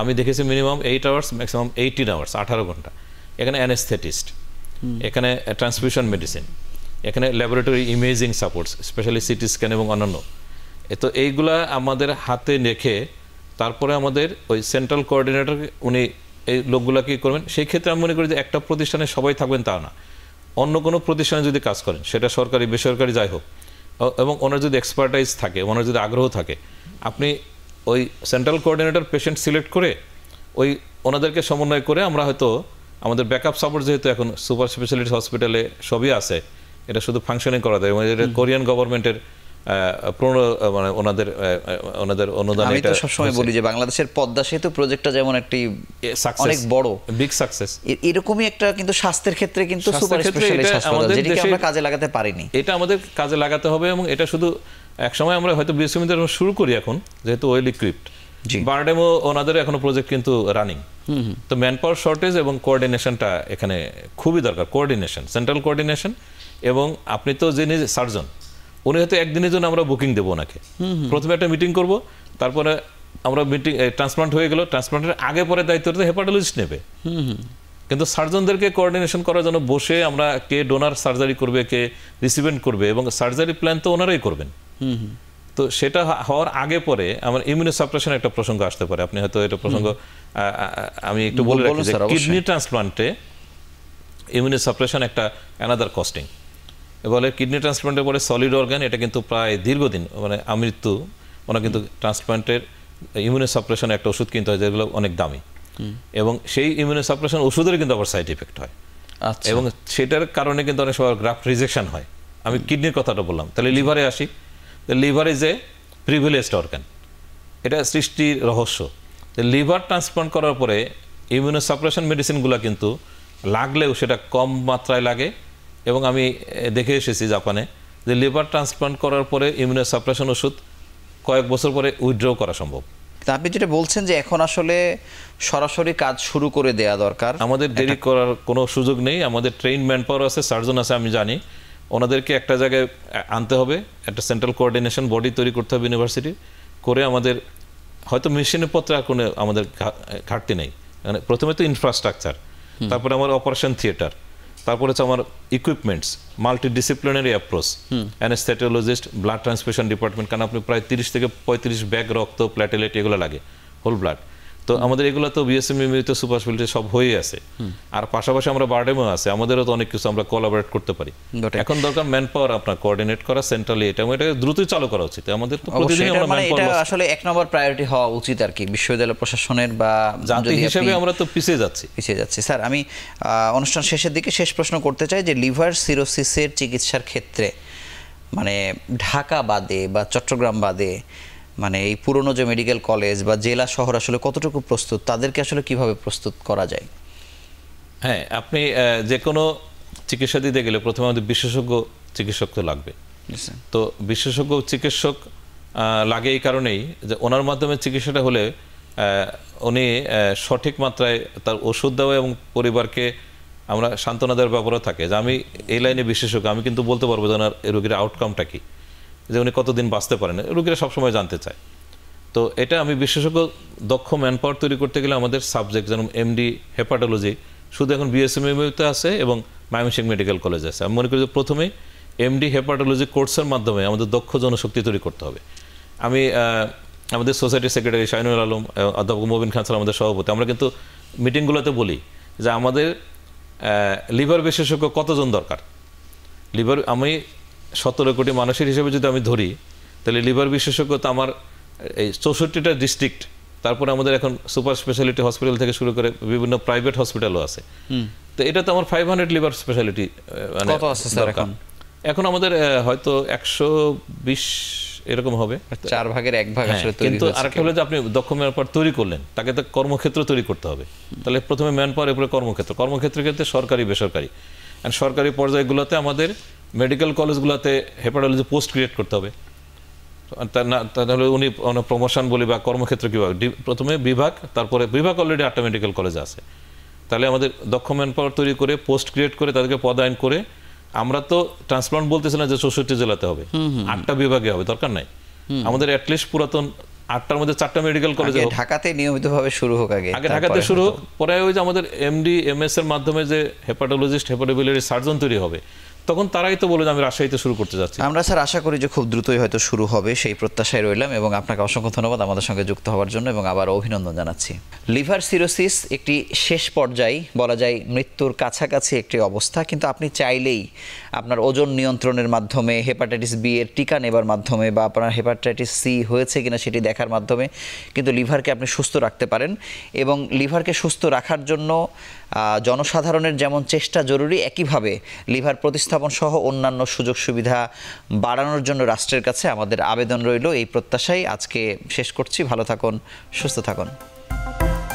আমি দেখেছি minimum eight hours maximum eighteen hours আঠারো ঘন্টা এখানে অ্যানেস্থেটিস্ট এখানে ট্রান্সফিউশন মেডিসিন এখানে laboratory imaging supports specially CT scan এবং অন্যান্য তো এইগুলা আমাদের হাতে রেখে তারপরে আমাদের ওই সেন্ট্রাল কোঅর্ডিনেটর উনি এই লোকগুলাকে করবেন সেই ক্ষেত্রে আমি মনে করি যে একটা প্রতিষ্ঠানে সবাই থাকবেন তা না অন্য কোনো প্রতিষ্ঠানে যদি কাজ করেন সেটা সরকারি বেসরকারি যাই হোক এবং ওনার যদি এক্সপার্টাইজ থাকে ওনার যদি আগ্রহ থাকে আপনি ওই সেন্ট্রাল কোঅর্ডিনেটর পেশেন্ট সিলেক্ট করে ওই ওনাদেরকে সমন্বয় করে আমরা হয়তো আমাদের ব্যাকআপ সাপোর্ট যেহেতু এখন সুপার স্পেশালিটি হসপিটালে সবই আছে এটা শুধু ফাংশনিং করা যায় এটা কোরিয়ান গভর্নমেন্টের মানে ওনাদের ওনাদের অনুদান আমি তো সবসময় বলি যে বাংলাদেশের পদ্মা সেতু প্রজেক্টটা যেমন একটি অনেক বড় বিগ সাকসেস এরকমই একটা কিন্তু স্বাস্থ্যের ক্ষেত্রে কিন্তু সুপার স্পেশালিটি হাসপাতাল আমরা কাজে লাগাতে পারিনি এটা আমাদের কাজে লাগাতে হবে এবং এটা শুধু এক সময় আমরা হয়তো বিএসএমইতে শুরু করি এখন যেহেতু ওয়েল ইকুইপড বারডেমও ওনাদের এখনো প্রজেক্ট কিন্তু রানিং তো ম্যান পাওয়ার শর্টেজ এবং কোঅর্ডিনেশনটা এখানে খুবই দরকার কোঅর্ডিনেশন সেন্ট্রাল কোঅর্ডিনেশন এবং আপনি তো যিনি সার্জন উনি হয়তো একদিনের জন্য আমরা বুকিং দেবো ওনাকে প্রথমে একটা মিটিং করব তারপরে আমরা মিটিং ট্রান্সপ্লান্ট হয়ে গেল ট্রান্সপ্লান্টের আগে পরে দায়িত্বটা হেপাটোলজিস্ট নেবে কিন্তু সার্জনদেরকে কোঅর্ডিনেশন করার জন্য বসে আমরা কে ডোনার সার্জারি করবে কে রিসিভেন্ট করবে এবং সার্জারি প্ল্যান তো ওনারাই করবেন তো সেটা হওয়ার আগে পরে আমার ইমিউনো সাপ্রেশন একটা প্রসঙ্গ আসতে পারে আপনি হয়তো এটা প্রসঙ্গ আমি একটু বলে রাখি কিডনি ট্রান্সপ্লান্টে ইমিউনো সাপ্রেশন একটা অ্যানাদার কস্টিং এবারে কিডনি ট্রান্সপ্লান্টের পরে সলিড অর্গান এটা কিন্তু প্রায় দীর্ঘদিন মানে আমৃত্যু ওনার কিন্তু ট্রান্সপ্লান্টের ইমিউনো সাপ্রেশন একটা ওষুধ কিনতে হয় যেগুলো অনেক দামি এবং সেই ইমিউনো সাপ্রেশন ওষুধের কিন্তু আবার সাইড ইফেক্ট হয় আচ্ছা। এবং সেটার কারণে কিন্তু অনেক সবার গ্রাফ রিজেকশন হয় আমি কিডনির কথাটা বললাম তাহলে লিভারে আসি the liver is a privileged organ এটা সৃষ্টির রহস্য লিভার ট্রান্সপ্লান্ট করার পরে ইমিউনোসাপ্রেশন মেডিসিনগুলো কিন্তু লাগলেও সেটা কম মাত্রায় লাগে এবং আমি দেখে এসেছি জাপানে যে লিভার ট্রান্সপ্লান্ট করার পরে ইমিউনোসাপ্রেশন ওষুধ কয়েক বছর পরে উইথড্র করা সম্ভব আপনি যেটা বলছেন যে এখন আসলে সরাসরি কাজ শুরু করে দেয়া দরকার আমাদের দেরি করার কোনো সুযোগ নেই আমাদের ট্রেন ম্যান পাওয়ার আছে সার্জন আছে আমি জানি ওনাদেরকে একটা জায়গায় আনতে হবে একটা সেন্ট্রাল কোঅর্ডিনেশন বডি তৈরি করতে হবে ইউনিভার্সিটি করে আমাদের হয়তো মেশিনের পত্রে আর কোনো আমাদের ঘাটতি নেই মানে প্রথমে তো ইনফ্রাস্ট্রাকচার তারপরে আমার অপারেশন থিয়েটার তারপরে হচ্ছে আমার equipments multidisciplinary approach anaesthesiologist blood transfusion department কারণ আপনি প্রায় তিরিশ থেকে পঁয়ত্রিশ ব্যাগ রক্ত প্ল্যাটেলেট এগুলো লাগে হোল ব্লাড তো আমাদের এগুলো তো বিএসএম নির্মিত সুপার স্পেশালিটি সব হয়ে আছে আর পাশাপাশি আমরা বার্ডেমও আছে আমাদেরও তো অনেক কিছু আমরা কোলাবরেট করতে পারি এখন দরকার ম্যান পাওয়ার আপনার কোঅর্ডিনেট করা সেন্ট্রালি এটা এটাকে দ্রুতই চালু করা উচিত আমাদের তো প্রতিদিন আমরা ম্যান পাওয়ার এটা আসলে এক নম্বর প্রায়োরিটি হওয়া উচিত আর কি বিশ্ববিদ্যালয় প্রশাসনের বা জাতি হিসেবে আমরা তো পিছিয়ে যাচ্ছি পিছিয়ে যাচ্ছি স্যার আমি অনুষ্ঠান শেষের দিকে শেষ প্রশ্ন করতে চাই যে লিভার সিরোসিসের চিকিৎসার ক্ষেত্রে মানে ঢাকা বাদে বা চট্টগ্রাম বাদে মানে এই পুরনো যে মেডিকেল কলেজ বা জেলা শহর আসলে কতটুকু প্রস্তুত তাদেরকে আসলে কিভাবে প্রস্তুত করা যায় হ্যাঁ আপনি যে কোনো চিকিৎসা দিতে গেলে প্রথমে আমাদের বিশেষজ্ঞ চিকিৎসক তো লাগবে তো বিশেষজ্ঞ চিকিৎসক লাগে এই কারণেই যে ওনার মাধ্যমে চিকিৎসাটা হলে উনি সঠিক মাত্রায় তার ওষুধ দেওয়া এবং পরিবারকে আমরা সান্ত্বনা দেওয়ার ব্যাপারও থাকে যে আমি এই লাইনে বিশেষজ্ঞ আমি কিন্তু বলতে পারবো যে ওনার রোগীর আউটকামটা কী যে উনি কতদিন বাঁচতে পারেন রুগীরা সবসময় জানতে চায় তো এটা আমি বিশেষজ্ঞ দক্ষ ম্যান পাওয়ার তৈরি করতে গেলে আমাদের সাবজেক্ট যেমন এমডি হেপাটোলজি শুধু এখন বিএসএমএমতে e e আছে এবং ময়মনসিংহ মেডিকেল কলেজ আছে আমি মনে করি যে প্রথমেই এমডি হেপাটোলজি কোর্সের মাধ্যমে আমাদের দক্ষ জনশক্তি তৈরি করতে হবে আমি আমাদের সোসাইটি সেক্রেটারি শাহিনুল আলম অধ্যাপক মোবিন খান স্যার আমাদের সভাপতি আমরা কিন্তু মিটিংগুলোতে বলি যে আমাদের লিভার বিশেষজ্ঞ কতজন দরকার লিভার আমি সতেরো কোটি মানুষের হিসেবে যদি আমি ধরি তাহলে লিভার বিশেষজ্ঞ তো আমার এই চৌষট্টিটা ডিস্ট্রিক্ট তারপরে আমাদের এখন সুপার স্পেশালিটি হসপিটাল থেকে শুরু করে বিভিন্ন প্রাইভেট হসপিটালও আছে তো এটা তো আমার ফাইভ হান্ড্রেড লিভার স্পেশালিটি মানে এখন আমাদের হয়তো একশো বিশ এরকম হবে চার ভাগের এক ভাগ হ্যাঁ, আসলে কিন্তু আরেকটা হলো যে আপনি দক্ষ ম্যানপাওয়ার তৈরি করলেন তাকে তো কর্মক্ষেত্র তৈরি করতে হবে তাহলে প্রথমে ম্যানপাওয়ার এরপরে কর্মক্ষেত্র কর্মক্ষেত্রের ক্ষেত্রে সরকারি বেসরকারি আর সরকারি পর্যায়গুলোতে আমাদের মেডিকেল কলেজগুলোতে হেপাটোলজি পোস্ট ক্রিয়েট করতে হবে তাহলে উনি প্রমোশন বলি বা কর্মক্ষেত্র কীভাবে প্রথমে বিভাগ তারপরে বিভাগ অলরেডি আটটা মেডিকেল কলেজ আছে তাহলে আমাদের দক্ষ ম্যান পাওয়ার তৈরি করে পোস্ট ক্রিয়েট করে তাদেরকে পদায়ন করে আমরা তো ট্রান্সপ্লান্ট বলতেছি না যে চৌষট্টি জেলাতে হবে আটটা বিভাগে হবে দরকার নাই আমাদের অ্যাটলিস্ট পুরাতন আটটার মধ্যে চারটা মেডিকেল কলেজ ঢাকাতে নিয়মিতভাবে শুরু হোক আগে আগে ঢাকাতে শুরু হোক পরে ওই যে আমাদের এমডি এম এর মাধ্যমে যে হেপাটোলজিস্ট হেপাটোবিলিটি সার্জন তৈরি হবে তখন তারাই তো যে আমি রাজশাহীতে শুরু করতে যাচ্ছি আমরা স্যার আশা করি যে খুব দ্রুতই হয়তো শুরু হবে সেই প্রত্যাশায় রইলাম এবং আপনাকে অসংখ্য ধন্যবাদ আমাদের সঙ্গে যুক্ত হওয়ার জন্য এবং আবার অভিনন্দন জানাচ্ছি লিভার সিরোসিস একটি শেষ পর্যায়ে বলা যায় মৃত্যুর কাছাকাছি একটি অবস্থা কিন্তু আপনি চাইলেই আপনার ওজন নিয়ন্ত্রণের মাধ্যমে হেপাটাইটিস বি এর টিকা নেবার মাধ্যমে বা আপনার হেপাটাইটিস সি হয়েছে কিনা সেটি দেখার মাধ্যমে কিন্তু লিভারকে আপনি সুস্থ রাখতে পারেন এবং লিভারকে সুস্থ রাখার জন্য জনসাধারণের যেমন চেষ্টা জরুরি একইভাবে লিভার প্রতিস্থাপন সহ অন্যান্য সুযোগ সুবিধা বাড়ানোর জন্য রাষ্ট্রের কাছে আমাদের আবেদন রইল এই প্রত্যাশাই আজকে শেষ করছি ভালো থাকুন সুস্থ থাকুন